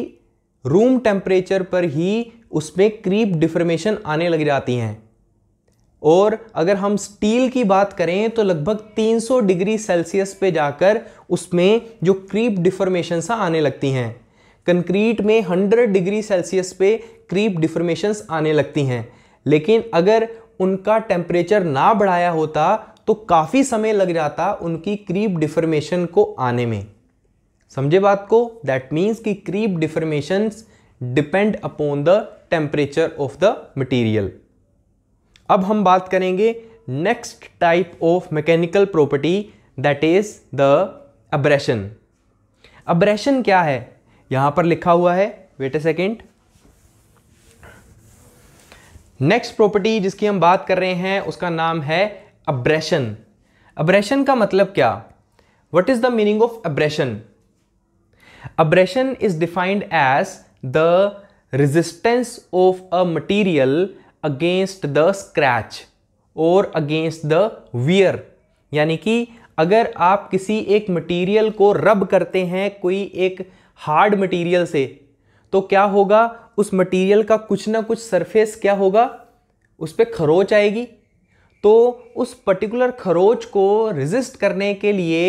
रूम टेम्परेचर पर ही उसमें क्रीप डिफॉर्मेशन आने लग जाती हैं और अगर हम स्टील की बात करें तो लगभग 300 डिग्री सेल्सियस पे जाकर उसमें जो क्रीप डिफॉर्मेशंस आने लगती हैं कंक्रीट में 100 डिग्री सेल्सियस पे क्रीप डिफॉर्मेशंस आने लगती हैं लेकिन अगर उनका टेम्परेचर ना बढ़ाया होता तो काफ़ी समय लग जाता उनकी क्रीप डिफॉर्मेशन को आने में समझे बात को दैट मीन्स कि creep deformation depend upon the temperature of the material अब हम बात करेंगे next type of mechanical property that is the abrasion abrasion क्या है यहां पर लिखा हुआ है wait a second next property जिसकी हम बात कर रहे हैं उसका नाम है अब्रेशन अब्रेशन का मतलब क्या what is the meaning of abrasion abrasion is defined as the resistance of a material against the scratch और अगेंस्ट द वियर यानी कि अगर आप किसी एक मटेरियल को रब करते हैं कोई एक हार्ड मटेरियल से तो क्या होगा उस मटेरियल का कुछ ना कुछ सरफेस क्या होगा उस पर खरोच आएगी तो उस पर्टिकुलर खरोच को रिजिस्ट करने के लिए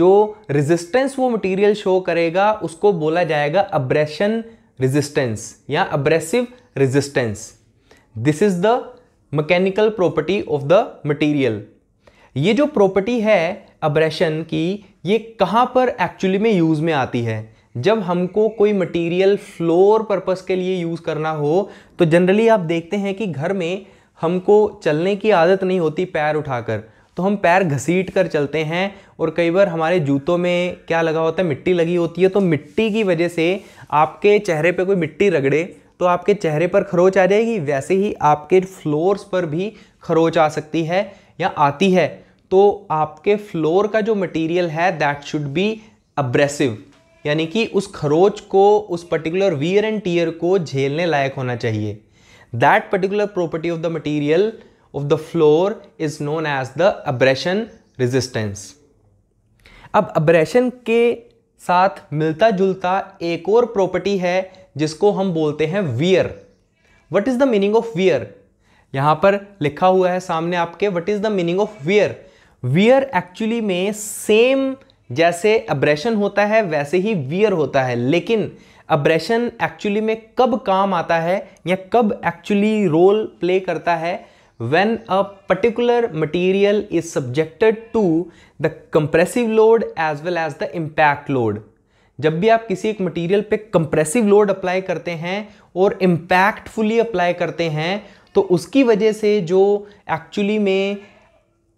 जो रेजिस्टेंस वो मटेरियल शो करेगा उसको बोला जाएगा अब्रेशन रेजिस्टेंस या abrasive resistance this is the mechanical property of the material ये जो प्रॉपर्टी है अब्रेशन की ये कहाँ पर एक्चुअली में यूज़ में आती है जब हमको कोई मटेरियल फ्लोर पर्पस के लिए यूज़ करना हो तो जनरली आप देखते हैं कि घर में हमको चलने की आदत नहीं होती पैर उठाकर तो हम पैर घसीट कर चलते हैं और कई बार हमारे जूतों में क्या लगा होता है मिट्टी लगी होती है तो मिट्टी की वजह से आपके चेहरे पे कोई मिट्टी रगड़े तो आपके चेहरे पर खरोच आ जाएगी वैसे ही आपके फ्लोर्स पर भी खरोच आ सकती है या आती है तो आपके फ्लोर का जो मटेरियल है दैट शुड बी अब्रेसिव यानी कि उस खरोच को उस पर्टिकुलर वियर एंड टीयर को झेलने लायक होना चाहिए that particular property of the material of the floor is known as the abrasion resistance अब abrasion के साथ मिलता जुलता एक और प्रॉपर्टी है जिसको हम बोलते हैं wear what is the meaning of wear यहाँ पर लिखा हुआ है सामने आपके what is the meaning of wear wear actually में सेम जैसे अब्रेशन होता है वैसे ही वियर होता है लेकिन अब्रेशन एक्चुअली में कब काम आता है या कब एक्चुअली रोल प्ले करता है when a particular material is subjected to the compressive load as well as the impact load जब भी आप किसी एक मटेरियल पे कंप्रेसिव लोड अप्लाई करते हैं और इम्पैक्टफुली अप्लाई करते हैं तो उसकी वजह से जो एक्चुअली में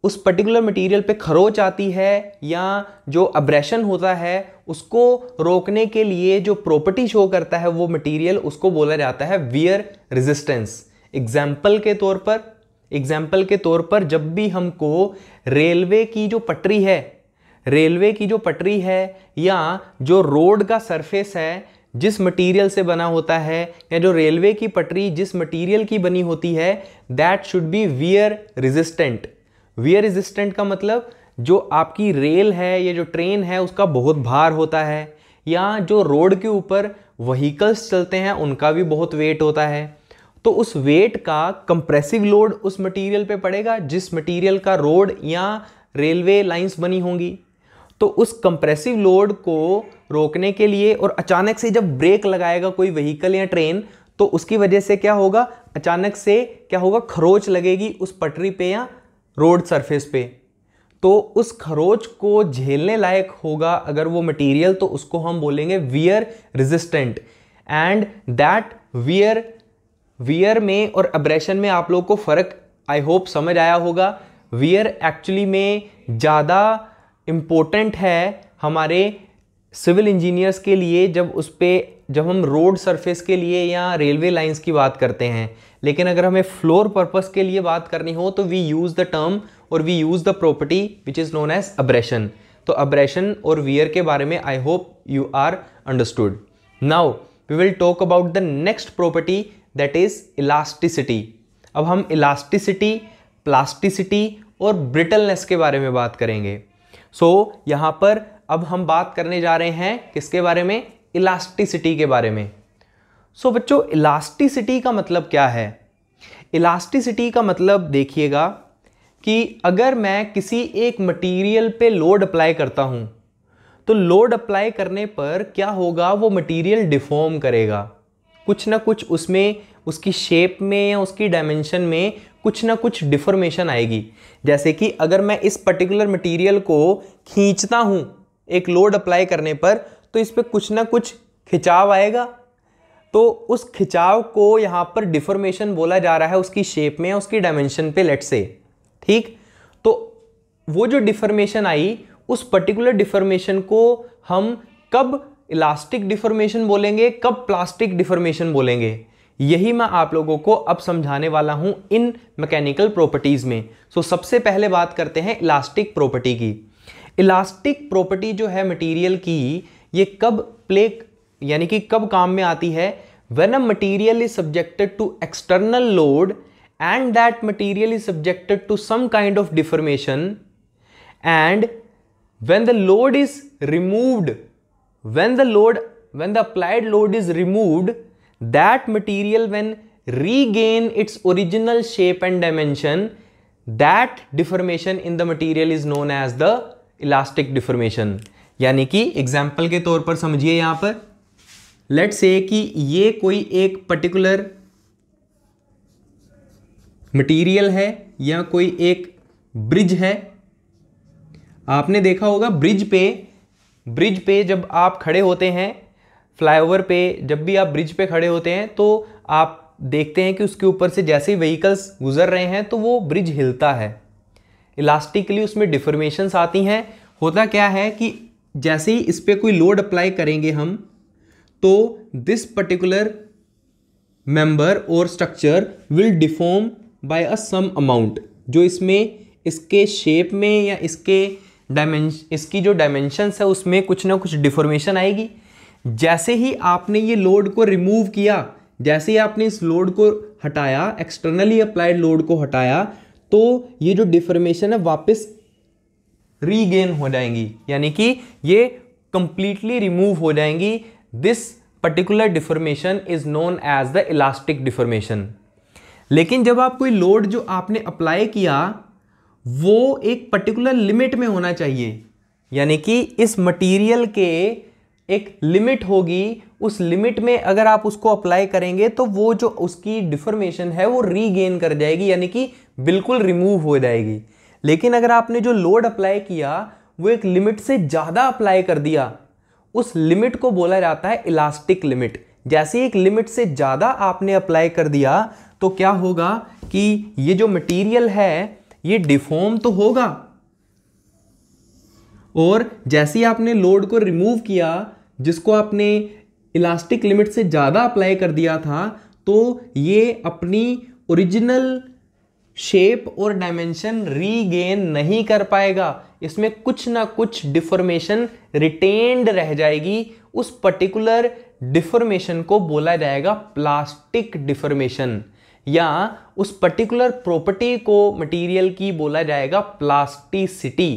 उस पर्टिकुलर मटेरियल पे खरोच आती है या जो अब्रेशन होता है उसको रोकने के लिए जो प्रॉपर्टी शो करता है वो मटेरियल उसको बोला जाता है वियर रेजिस्टेंस एग्जाम्पल के तौर पर एग्जाम्पल के तौर पर जब भी हमको रेलवे की जो पटरी है रेलवे की जो पटरी है या जो रोड का सरफेस है जिस मटेरियल से बना होता है या जो रेलवे की पटरी जिस मटेरियल की बनी होती है that should be wear resistant wear resistant का मतलब जो आपकी रेल है या जो ट्रेन है उसका बहुत भार होता है या जो रोड के ऊपर वहीकल्स चलते हैं उनका भी बहुत वेट होता है तो उस वेट का कंप्रेसिव लोड उस मटेरियल पे पड़ेगा जिस मटेरियल का रोड या रेलवे लाइंस बनी होंगी तो उस कंप्रेसिव लोड को रोकने के लिए और अचानक से जब ब्रेक लगाएगा कोई व्हीकल या ट्रेन तो उसकी वजह से क्या होगा अचानक से क्या होगा खरोच लगेगी उस पटरी पे या रोड सरफेस पे तो उस खरोच को झेलने लायक होगा अगर वो मटेरियल तो उसको हम बोलेंगे wear resistant and that wear wear में और अब्रेशन में आप लोगों को फ़र्क आई होप समझ आया होगा वियर एक्चुअली में ज़्यादा इम्पोर्टेंट है हमारे सिविल इंजीनियर्स के लिए जब उस पर जब हम रोड सरफेस के लिए या रेलवे लाइंस की बात करते हैं लेकिन अगर हमें फ्लोर पर्पस के लिए बात करनी हो तो वी यूज़ द टर्म और we use the property which is known as abrasion तो अब्रेशन और वियर के बारे में I hope you are understood now we will talk about the next property that is elasticity अब हम elasticity plasticity और brittleness के बारे में बात करेंगे सो so, यहाँ पर अब हम बात करने जा रहे हैं किसके बारे में इलास्टिसिटी के बारे में सो so, बच्चों इलास्टिसिटी का मतलब क्या है इलास्टिसिटी का मतलब देखिएगा कि अगर मैं किसी एक मटेरियल पे लोड अप्लाई करता हूँ तो लोड अप्लाई करने पर क्या होगा वो मटेरियल डिफॉर्म करेगा कुछ ना कुछ उसमें उसकी शेप में या उसकी डायमेंशन में कुछ ना कुछ डिफॉर्मेशन आएगी जैसे कि अगर मैं इस पर्टिकुलर मटेरियल को खींचता हूँ एक लोड अप्लाई करने पर तो इस पर कुछ ना कुछ खिंचाव आएगा तो उस खिंचाव को यहाँ पर डिफॉर्मेशन बोला जा रहा है उसकी शेप में या उसकी डायमेंशन पे लेट से ठीक तो वो जो डिफॉर्मेशन आई उस पर्टिकुलर डिफॉर्मेशन को हम कब इलास्टिक डिफॉर्मेशन बोलेंगे कब प्लास्टिक डिफॉर्मेशन बोलेंगे यही मैं आप लोगों को अब समझाने वाला हूं इन मैकेनिकल प्रॉपर्टीज़ में सो so, सबसे पहले बात करते हैं इलास्टिक प्रॉपर्टी की इलास्टिक प्रॉपर्टी जो है मटेरियल की ये कब प्ले यानी कि कब काम में आती है when a material is subjected to external load and that material is subjected to some kind of deformation and when the load is removed when the load when the applied load is removed that material when regain its original shape and dimension that deformation in the material is known as the elastic deformation यानी कि example के तौर पर समझिए यहाँ पर late से कि ये कोई एक पर्टिकुलर मटेरियल है या कोई एक ब्रिज है आपने देखा होगा ब्रिज पे ब्रिज पे जब आप खड़े होते हैं फ्लाईओवर पे जब भी आप ब्रिज पे खड़े होते हैं तो आप देखते हैं कि उसके ऊपर से जैसे ही व्हीकल्स गुजर रहे हैं तो वो ब्रिज हिलता है इलास्टिकली उसमें डिफॉर्मेशंस आती हैं होता क्या है कि जैसे ही इस पर कोई लोड अप्लाई करेंगे हम तो दिस पर्टिकुलर मेंबर और structure will deform by a some amount जो इसमें इसके शेप में या इसके डायमेंश इसकी जो डायमेंशंस है उसमें कुछ ना कुछ डिफॉर्मेशन आएगी जैसे ही आपने ये लोड को रिमूव किया जैसे ही आपने इस लोड को हटाया एक्सटर्नली अप्लाइड लोड को हटाया तो ये जो डिफॉर्मेशन है वापस रीगेन हो जाएंगी यानी कि ये कंप्लीटली रिमूव हो जाएंगी this particular deformation is known as the elastic deformation लेकिन जब आप कोई लोड जो आपने अप्लाई किया वो एक पर्टिकुलर लिमिट में होना चाहिए यानी कि इस मटेरियल के एक लिमिट होगी उस लिमिट में अगर आप उसको अप्लाई करेंगे तो वो जो उसकी डिफॉर्मेशन है वो रीगेन कर जाएगी यानी कि बिल्कुल रिमूव हो जाएगी लेकिन अगर आपने जो लोड अप्लाई किया वो एक लिमिट से ज़्यादा अप्लाई कर दिया उस लिमिट को बोला जाता है इलास्टिक लिमिट जैसे एक लिमिट से ज़्यादा आपने अप्लाई कर दिया तो क्या होगा कि ये जो मटेरियल है ये डिफॉर्म तो होगा और जैसे ही आपने लोड को रिमूव किया जिसको आपने इलास्टिक लिमिट से ज़्यादा अप्लाई कर दिया था तो ये अपनी ओरिजिनल शेप और डायमेंशन रीगेन नहीं कर पाएगा इसमें कुछ ना कुछ डिफॉर्मेशन रिटेन्ड रह जाएगी उस पर्टिकुलर डिफॉर्मेशन को बोला जाएगा प्लास्टिक डिफॉर्मेशन या उस पर्टिकुलर प्रॉपर्टी को मटेरियल की बोला जाएगा प्लास्टिसिटी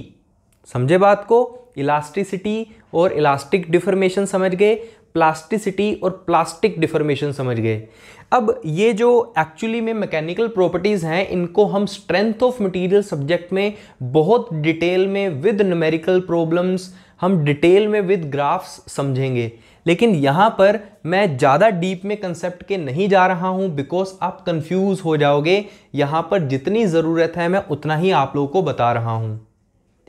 समझे बात को इलास्टिसिटी और इलास्टिक डिफॉर्मेशन समझ गए प्लास्टिसिटी और प्लास्टिक डिफॉर्मेशन समझ गए अब ये जो एक्चुअली में मैकेनिकल प्रॉपर्टीज़ हैं इनको हम स्ट्रेंथ ऑफ मटेरियल सब्जेक्ट में बहुत डिटेल में विद न्यूमेरिकल प्रॉब्लम्स हम डिटेल में विद ग्राफ्स समझेंगे लेकिन यहाँ पर मैं ज़्यादा डीप में कंसेप्ट के नहीं जा रहा हूँ बिकॉज आप कंफ्यूज हो जाओगे यहाँ पर जितनी ज़रूरत है मैं उतना ही आप लोगों को बता रहा हूँ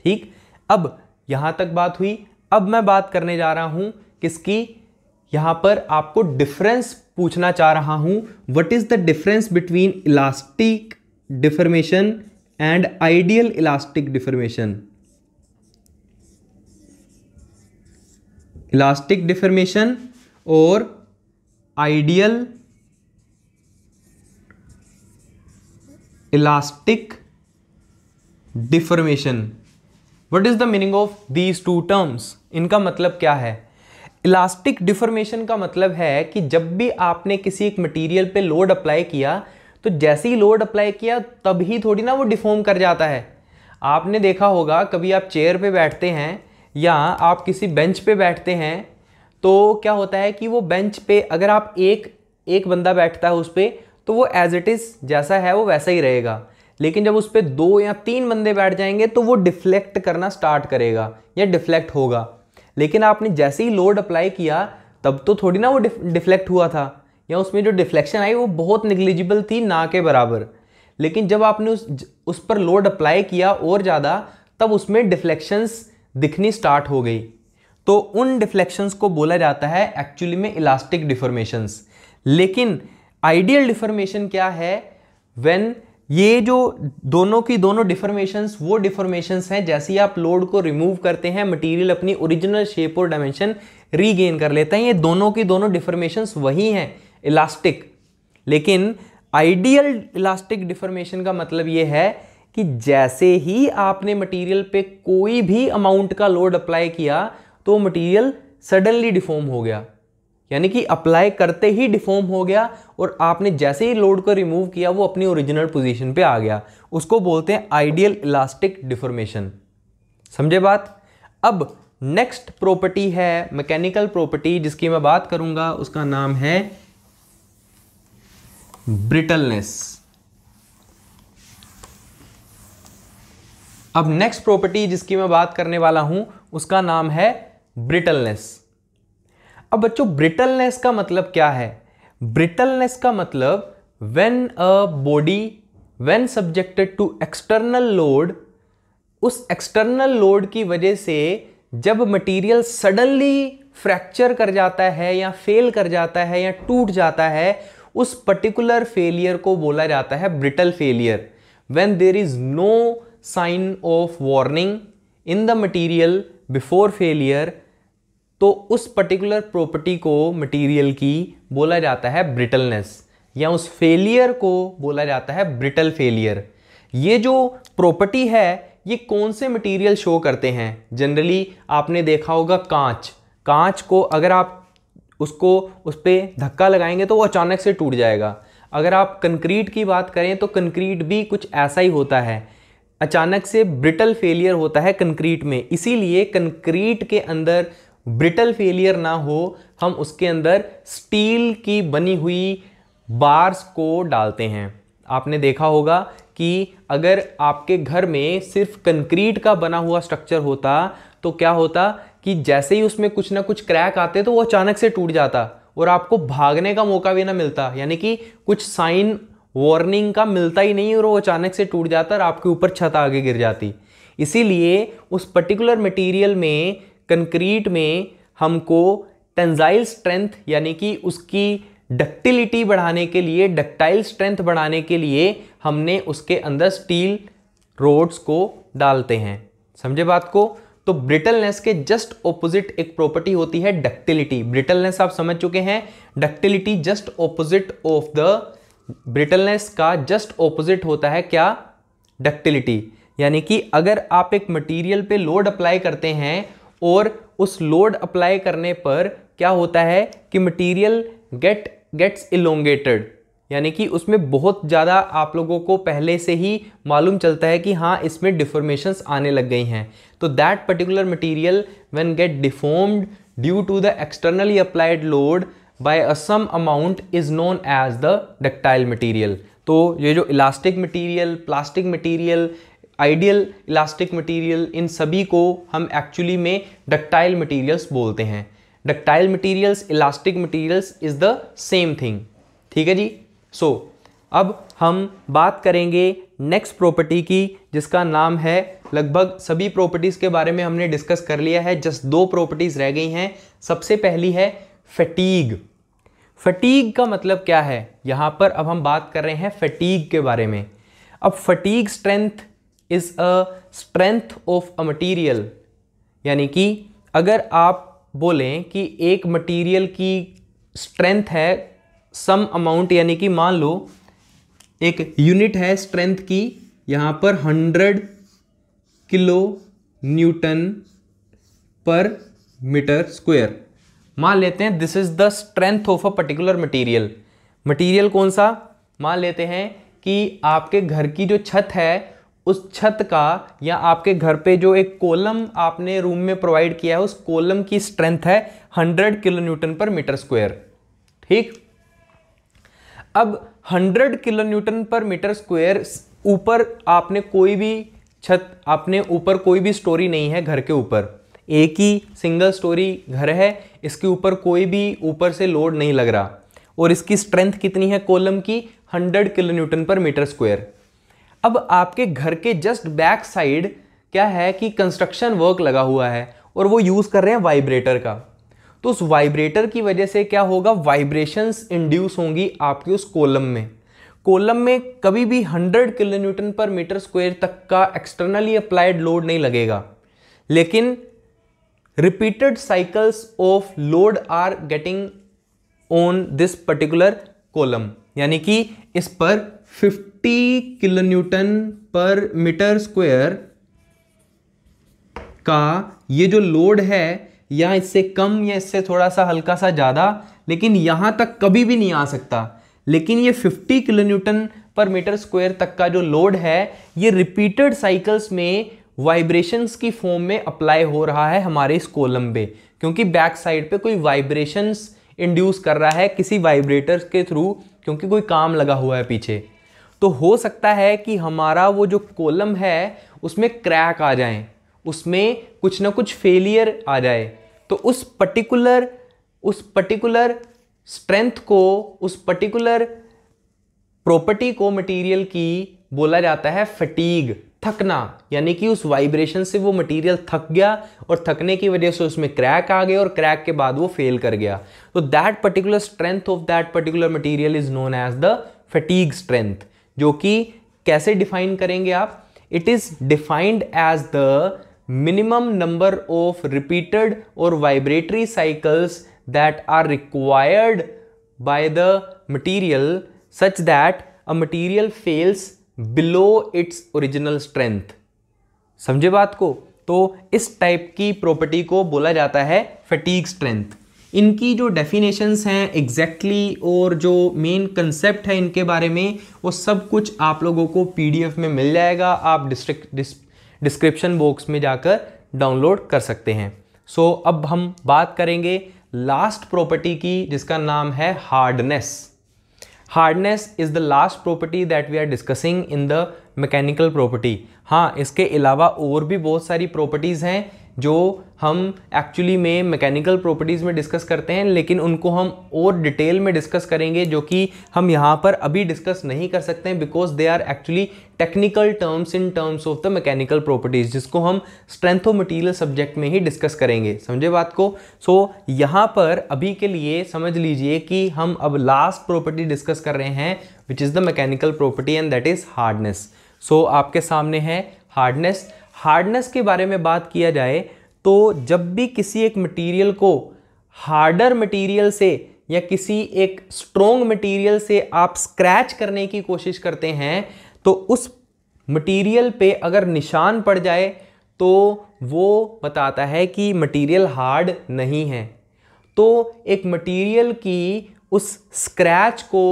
ठीक अब यहाँ तक बात हुई अब मैं बात करने जा रहा हूँ किसकी यहाँ पर आपको डिफरेंस पूछना चाह रहा हूँ what is the difference between elastic deformation and ideal elastic deformation elastic deformation और ideal elastic deformation what is the meaning of these two terms इनका मतलब क्या है इलास्टिक डिफॉर्मेशन का मतलब है कि जब भी आपने किसी एक मटीरियल पे लोड अप्लाई किया तो जैसे ही लोड अप्लाई किया तभी थोड़ी ना वो डिफॉर्म कर जाता है आपने देखा होगा कभी आप चेयर पे बैठते हैं या आप किसी बेंच पे बैठते हैं तो क्या होता है कि वो बेंच पे अगर आप एक एक बंदा बैठता है उस पर तो वो एज इट इज़ जैसा है वो वैसा ही रहेगा लेकिन जब उस पर दो या तीन बंदे बैठ जाएंगे तो वो डिफ्लेक्ट करना स्टार्ट करेगा या डिफ्लेक्ट होगा लेकिन आपने जैसे ही लोड अप्लाई किया तब तो थोड़ी ना वो डिफ्लेक्ट हुआ था या उसमें जो डिफ्लेक्शन आई वो बहुत निग्लिजिबल थी ना के बराबर लेकिन जब आपने उस उस पर लोड अप्लाई किया और ज़्यादा तब उसमें डिफ्लेक्शंस दिखनी स्टार्ट हो गई तो उन डिफ्लेक्शंस को बोला जाता है एक्चुअली में इलास्टिक डिफॉर्मेशंस लेकिन आइडियल डिफॉर्मेशन क्या है व्हेन ये जो दोनों की दोनों डिफॉर्मेशंस वो डिफॉर्मेशंस हैं जैसे ही आप लोड को रिमूव करते हैं मटेरियल अपनी ओरिजिनल शेप और डायमेंशन रीगेन कर लेता है ये दोनों की दोनों डिफॉर्मेशंस वही हैं इलास्टिक लेकिन आइडियल इलास्टिक डिफॉर्मेशन का मतलब ये है कि जैसे ही आपने मटेरियल पे कोई भी अमाउंट का लोड अप्लाई किया तो मटेरियल सडनली डिफॉर्म हो गया यानी कि अप्लाई करते ही डिफॉर्म हो गया और आपने जैसे ही लोड को रिमूव किया वो अपनी ओरिजिनल पोजीशन पे आ गया उसको बोलते हैं आइडियल इलास्टिक डिफॉर्मेशन समझे बात अब नेक्स्ट प्रॉपर्टी है मैकेनिकल प्रॉपर्टी जिसकी मैं बात करूंगा उसका नाम है ब्रिटलनेस अब नेक्स्ट प्रॉपर्टी जिसकी मैं बात करने वाला हूं उसका नाम है ब्रिटलनेस अब बच्चों ब्रिटलनेस का मतलब क्या है ब्रिटलनेस का मतलब when a body when subjected to external load उस एक्सटर्नल लोड की वजह से जब मटेरियल सडनली फ्रैक्चर कर जाता है या फेल कर जाता है या टूट जाता है उस पर्टिकुलर फेलियर को बोला जाता है brittle failure when there is no sign of warning in the material before failure तो उस पर्टिकुलर प्रॉपर्टी को मटीरियल की बोला जाता है ब्रिटलनेस या उस फेलियर को बोला जाता है ब्रिटल फेलियर ये जो प्रॉपर्टी है ये कौन से मटेरियल शो करते हैं जनरली आपने देखा होगा कांच कांच को अगर आप उसको उस पर धक्का लगाएंगे तो वो अचानक से टूट जाएगा अगर आप कंक्रीट की बात करें तो कंक्रीट भी कुछ ऐसा ही होता है अचानक से ब्रिटल फेलियर होता है कंक्रीट में इसीलिए कंक्रीट के अंदर ब्रिटल फेलियर ना हो हम उसके अंदर स्टील की बनी हुई बार्स को डालते हैं आपने देखा होगा कि अगर आपके घर में सिर्फ कंक्रीट का बना हुआ स्ट्रक्चर होता तो क्या होता कि जैसे ही उसमें कुछ ना कुछ क्रैक आते तो वो अचानक से टूट जाता और आपको भागने का मौका भी ना मिलता यानी कि कुछ साइन वार्निंग का मिलता ही नहीं और वो अचानक से टूट जाता और आपके ऊपर छत आगे गिर जाती इसीलिए उस पर्टिकुलर मटेरियल में कंक्रीट में हमको टेंजाइल स्ट्रेंथ यानी कि उसकी डक्टिलिटी बढ़ाने के लिए डक्टाइल स्ट्रेंथ बढ़ाने के लिए हमने उसके अंदर स्टील रोड्स को डालते हैं समझे बात को तो ब्रिटलनेस के जस्ट ऑपोजिट एक प्रॉपर्टी होती है डक्टिलिटी ब्रिटलनेस आप समझ चुके हैं ductility just opposite of the brittleness का जस्ट ऑपोजिट होता है क्या डक्टिलिटी यानी कि अगर आप एक मटेरियल पे लोड अप्लाई करते हैं और उस लोड अप्लाई करने पर क्या होता है कि मटेरियल गेट गेट्स इलोंगेटेड यानी कि उसमें बहुत ज़्यादा आप लोगों को पहले से ही मालूम चलता है कि हाँ इसमें डिफॉर्मेशंस आने लग गई हैं तो that particular material when get deformed due to the externally applied load by a some amount is known as the ductile material तो ये जो elastic material plastic material ideal elastic material इन सभी को हम एक्चुअली में डक्टाइल मटीरियल्स बोलते हैं ductile materials elastic materials is the same thing ठीक है जी सो so, अब हम बात करेंगे नेक्स्ट प्रॉपर्टी की जिसका नाम है लगभग सभी प्रॉपर्टीज़ के बारे में हमने डिस्कस कर लिया है जस्ट दो प्रॉपर्टीज़ रह गई हैं सबसे पहली है फटीग फटीग का मतलब क्या है यहाँ पर अब हम बात कर रहे हैं फटीग के बारे में अब fatigue strength is a strength of a material यानी कि अगर आप बोलें कि एक मटीरियल की स्ट्रेंथ है सम अमाउंट यानी कि मान लो एक यूनिट है स्ट्रेंथ की यहाँ पर हंड्रेड किलो न्यूटन पर मीटर स्क्वायर मान लेते हैं this is the strength of a particular material material कौन सा मान लेते हैं कि आपके घर की जो छत है उस छत का या आपके घर पे जो एक कॉलम आपने रूम में प्रोवाइड किया है उस कॉलम की स्ट्रेंथ है 100 किलो न्यूटन पर मीटर स्क्वायर ठीक अब 100 किलो न्यूटन पर मीटर स्क्वायर ऊपर आपने कोई भी छत आपने ऊपर कोई भी स्टोरी नहीं है घर के ऊपर एक ही सिंगल स्टोरी घर है इसके ऊपर कोई भी ऊपर से लोड नहीं लग रहा और इसकी स्ट्रेंथ कितनी है कोलम की 100 किलो न्यूटन पर मीटर स्क्वायर अब आपके घर के जस्ट बैक साइड क्या है कि कंस्ट्रक्शन वर्क लगा हुआ है और वो यूज़ कर रहे हैं वाइब्रेटर का तो उस वाइब्रेटर की वजह से क्या होगा वाइब्रेशंस इंड्यूस होंगी आपके उस कोलम में कोलम में कभी भी 100 किलो न्यूटन पर मीटर स्क्वायर तक का एक्सटर्नली अप्लाइड लोड नहीं लगेगा लेकिन repeated cycles of load are getting on this particular column यानी कि इस पर 50 किलोन्यूटन पर मीटर स्क्वायर का ये जो लोड है या इससे कम या इससे थोड़ा सा हल्का सा ज़्यादा लेकिन यहाँ तक कभी भी नहीं आ सकता लेकिन ये 50 किलोन्यूटन पर मीटर स्क्वायर तक का जो लोड है ये रिपीटेड साइकिल्स में वाइब्रेशंस की फॉर्म में अप्लाई हो रहा है हमारे इस कोलम पे क्योंकि बैक साइड पे कोई वाइब्रेशंस इंड्यूस कर रहा है किसी वाइब्रेटर के थ्रू क्योंकि कोई काम लगा हुआ है पीछे तो हो सकता है कि हमारा वो जो कोलम है उसमें क्रैक आ जाए उसमें कुछ ना कुछ फेलियर आ जाए तो उस पर्टिकुलर उस पर्टिकुलर स्ट्रेंथ को उस पर्टिकुलर प्रॉपर्टी को मटेरियल की बोला जाता है फटीग थकना यानी कि उस वाइब्रेशन से वो मटेरियल थक गया और थकने की वजह से उसमें क्रैक आ गया और क्रैक के बाद वो फेल कर गया तो that particular strength of that particular material is known as the fatigue strength जो कि कैसे डिफाइन करेंगे आप it is defined as the minimum number of repeated और vibratory cycles that are required by the material such that a material fails below its original strength समझे बात को तो इस टाइप की प्रॉपर्टी को बोला जाता है फटीक स्ट्रेंथ इनकी जो डेफिनेशंस हैं एग्जैक्टली exactly और जो मेन कंसेप्ट है इनके बारे में वो सब कुछ आप लोगों को पीडीएफ में मिल जाएगा आप डिस्क्रिप्शन बॉक्स में जाकर डाउनलोड कर सकते हैं सो so, अब हम बात करेंगे लास्ट प्रॉपर्टी की जिसका नाम है hardness hardness is the last property that we are discussing in the mechanical property हाँ इसके अलावा और भी बहुत सारी प्रॉपर्टीज़ हैं जो हम एक्चुअली में मैकेनिकल प्रॉपर्टीज़ में डिस्कस करते हैं लेकिन उनको हम और डिटेल में डिस्कस करेंगे जो कि हम यहाँ पर अभी डिस्कस नहीं कर सकते हैं because they are actually technical terms in terms of the mechanical properties जिसको हम स्ट्रेंथ ऑफ मटीरियल सब्जेक्ट में ही डिस्कस करेंगे समझे बात को सो so, यहाँ पर अभी के लिए समझ लीजिए कि हम अब लास्ट प्रॉपर्टी डिस्कस कर रहे हैं which is the mechanical property and that is hardness so आपके सामने है हार्डनेस हार्डनेस के बारे में बात किया जाए तो जब भी किसी एक मटेरियल को हार्डर मटेरियल से या किसी एक स्ट्रोंग मटेरियल से आप स्क्रैच करने की कोशिश करते हैं तो उस मटेरियल पे अगर निशान पड़ जाए तो वो बताता है कि मटेरियल हार्ड नहीं है तो एक मटेरियल की उस स्क्रैच को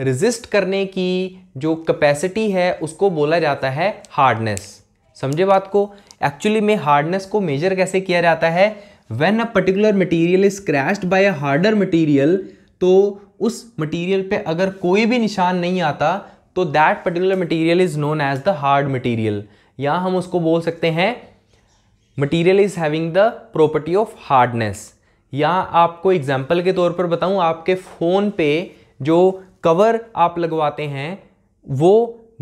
रिजिस्ट करने की जो कैपेसिटी है उसको बोला जाता है हार्डनेस समझे बात को एक्चुअली में हार्डनेस को मेजर कैसे किया जाता है when a particular material is crashed by a harder material तो उस मटीरियल पे अगर कोई भी निशान नहीं आता तो that particular material is known as the hard material या हम उसको बोल सकते हैं material is having the property of hardness या आपको एग्जाम्पल के तौर पर बताऊँ आपके फ़ोन पे जो कवर आप लगवाते हैं वो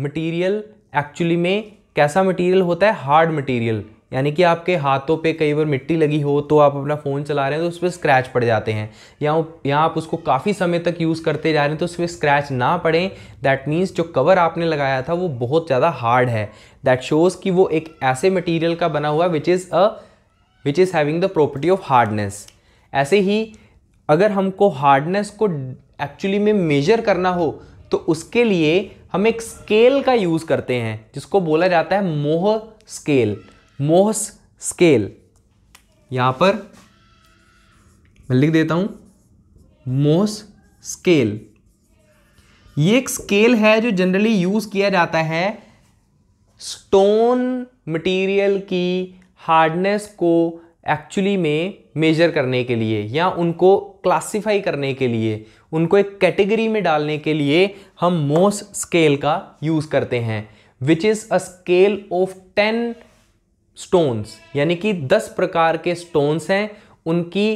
मटीरियल एक्चुअली में कैसा मटेरियल होता है हार्ड मटेरियल यानी कि आपके हाथों पे कई बार मिट्टी लगी हो तो आप अपना फ़ोन चला रहे हैं तो उस पर स्क्रैच पड़ जाते हैं या या आप उसको काफ़ी समय तक यूज़ करते जा रहे हैं तो उस पर स्क्रैच ना पड़े दैट मीन्स जो कवर आपने लगाया था वो बहुत ज़्यादा हार्ड है दैट शोज़ कि वो एक ऐसे मटीरियल का बना हुआ which is a which is having the property of hardness ऐसे ही अगर हमको हार्डनेस को एक्चुअली में मेजर करना हो तो उसके लिए हम एक स्केल का यूज़ करते हैं जिसको बोला जाता है मोह स्केल मोह स्केल यहां पर मैं लिख देता हूं मोहस स्केल ये एक स्केल है जो जनरली यूज़ किया जाता है स्टोन मटेरियल की हार्डनेस को एक्चुअली में मेजर करने के लिए या उनको क्लासिफाई करने के लिए उनको एक कैटेगरी में डालने के लिए हम मोस स्केल का यूज़ करते हैं which is a scale of ten stones यानी कि दस प्रकार के स्टोन्स हैं उनकी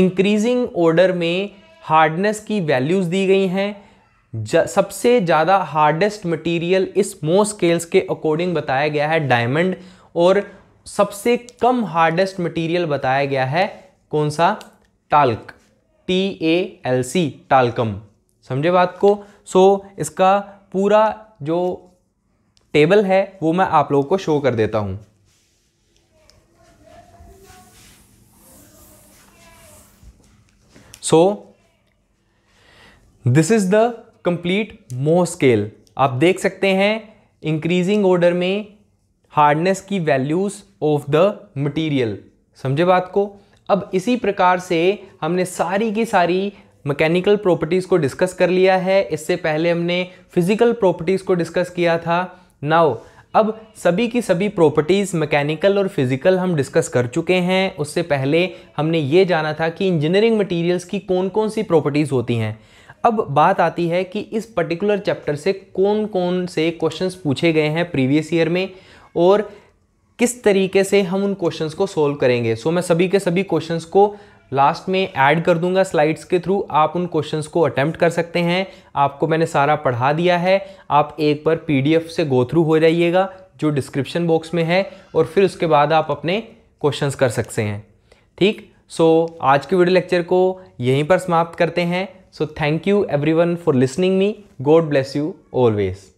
इंक्रीजिंग ऑर्डर में हार्डनेस की वैल्यूज़ दी गई हैं सबसे ज़्यादा हार्डेस्ट मटेरियल इस मो स्केल्स के अकॉर्डिंग बताया गया है डायमंड और सबसे कम हार्डेस्ट मटेरियल बताया गया है कौन सा talc T A L C talcum समझे बात को सो इसका पूरा जो टेबल है वो मैं आप लोगों को शो कर देता हूँ so this is the complete Mohs scale आप देख सकते हैं इंक्रीजिंग ऑर्डर में हार्डनेस की वैल्यूज ऑफ द मटेरियल समझे बात को अब इसी प्रकार से हमने सारी की सारी मैकेनिकल प्रॉपर्टीज़ को डिस्कस कर लिया है इससे पहले हमने फिजिकल प्रॉपर्टीज़ को डिस्कस किया था नाउ अब सभी की सभी प्रॉपर्टीज़ मैकेनिकल और फिजिकल हम डिस्कस कर चुके हैं उससे पहले हमने ये जाना था कि इंजीनियरिंग मटेरियल्स की कौन कौन सी प्रॉपर्टीज़ होती हैं अब बात आती है कि इस पर्टिकुलर चैप्टर से कौन कौन से क्वेश्चंस पूछे गए हैं प्रीवियस ईयर में और किस तरीके से हम उन क्वेश्चंस को सोल्व करेंगे सो so, मैं सभी के सभी क्वेश्चंस को लास्ट में ऐड कर दूंगा स्लाइड्स के थ्रू आप उन क्वेश्चंस को अटेम्प्ट कर सकते हैं आपको मैंने सारा पढ़ा दिया है आप एक बार पीडीएफ से गो थ्रू हो जाइएगा जो डिस्क्रिप्शन बॉक्स में है और फिर उसके बाद आप अपने क्वेश्चंस कर सकते हैं ठीक सो so, आज के वीडियो लेक्चर को यहीं पर समाप्त करते हैं so thank you every for listening me God bless you always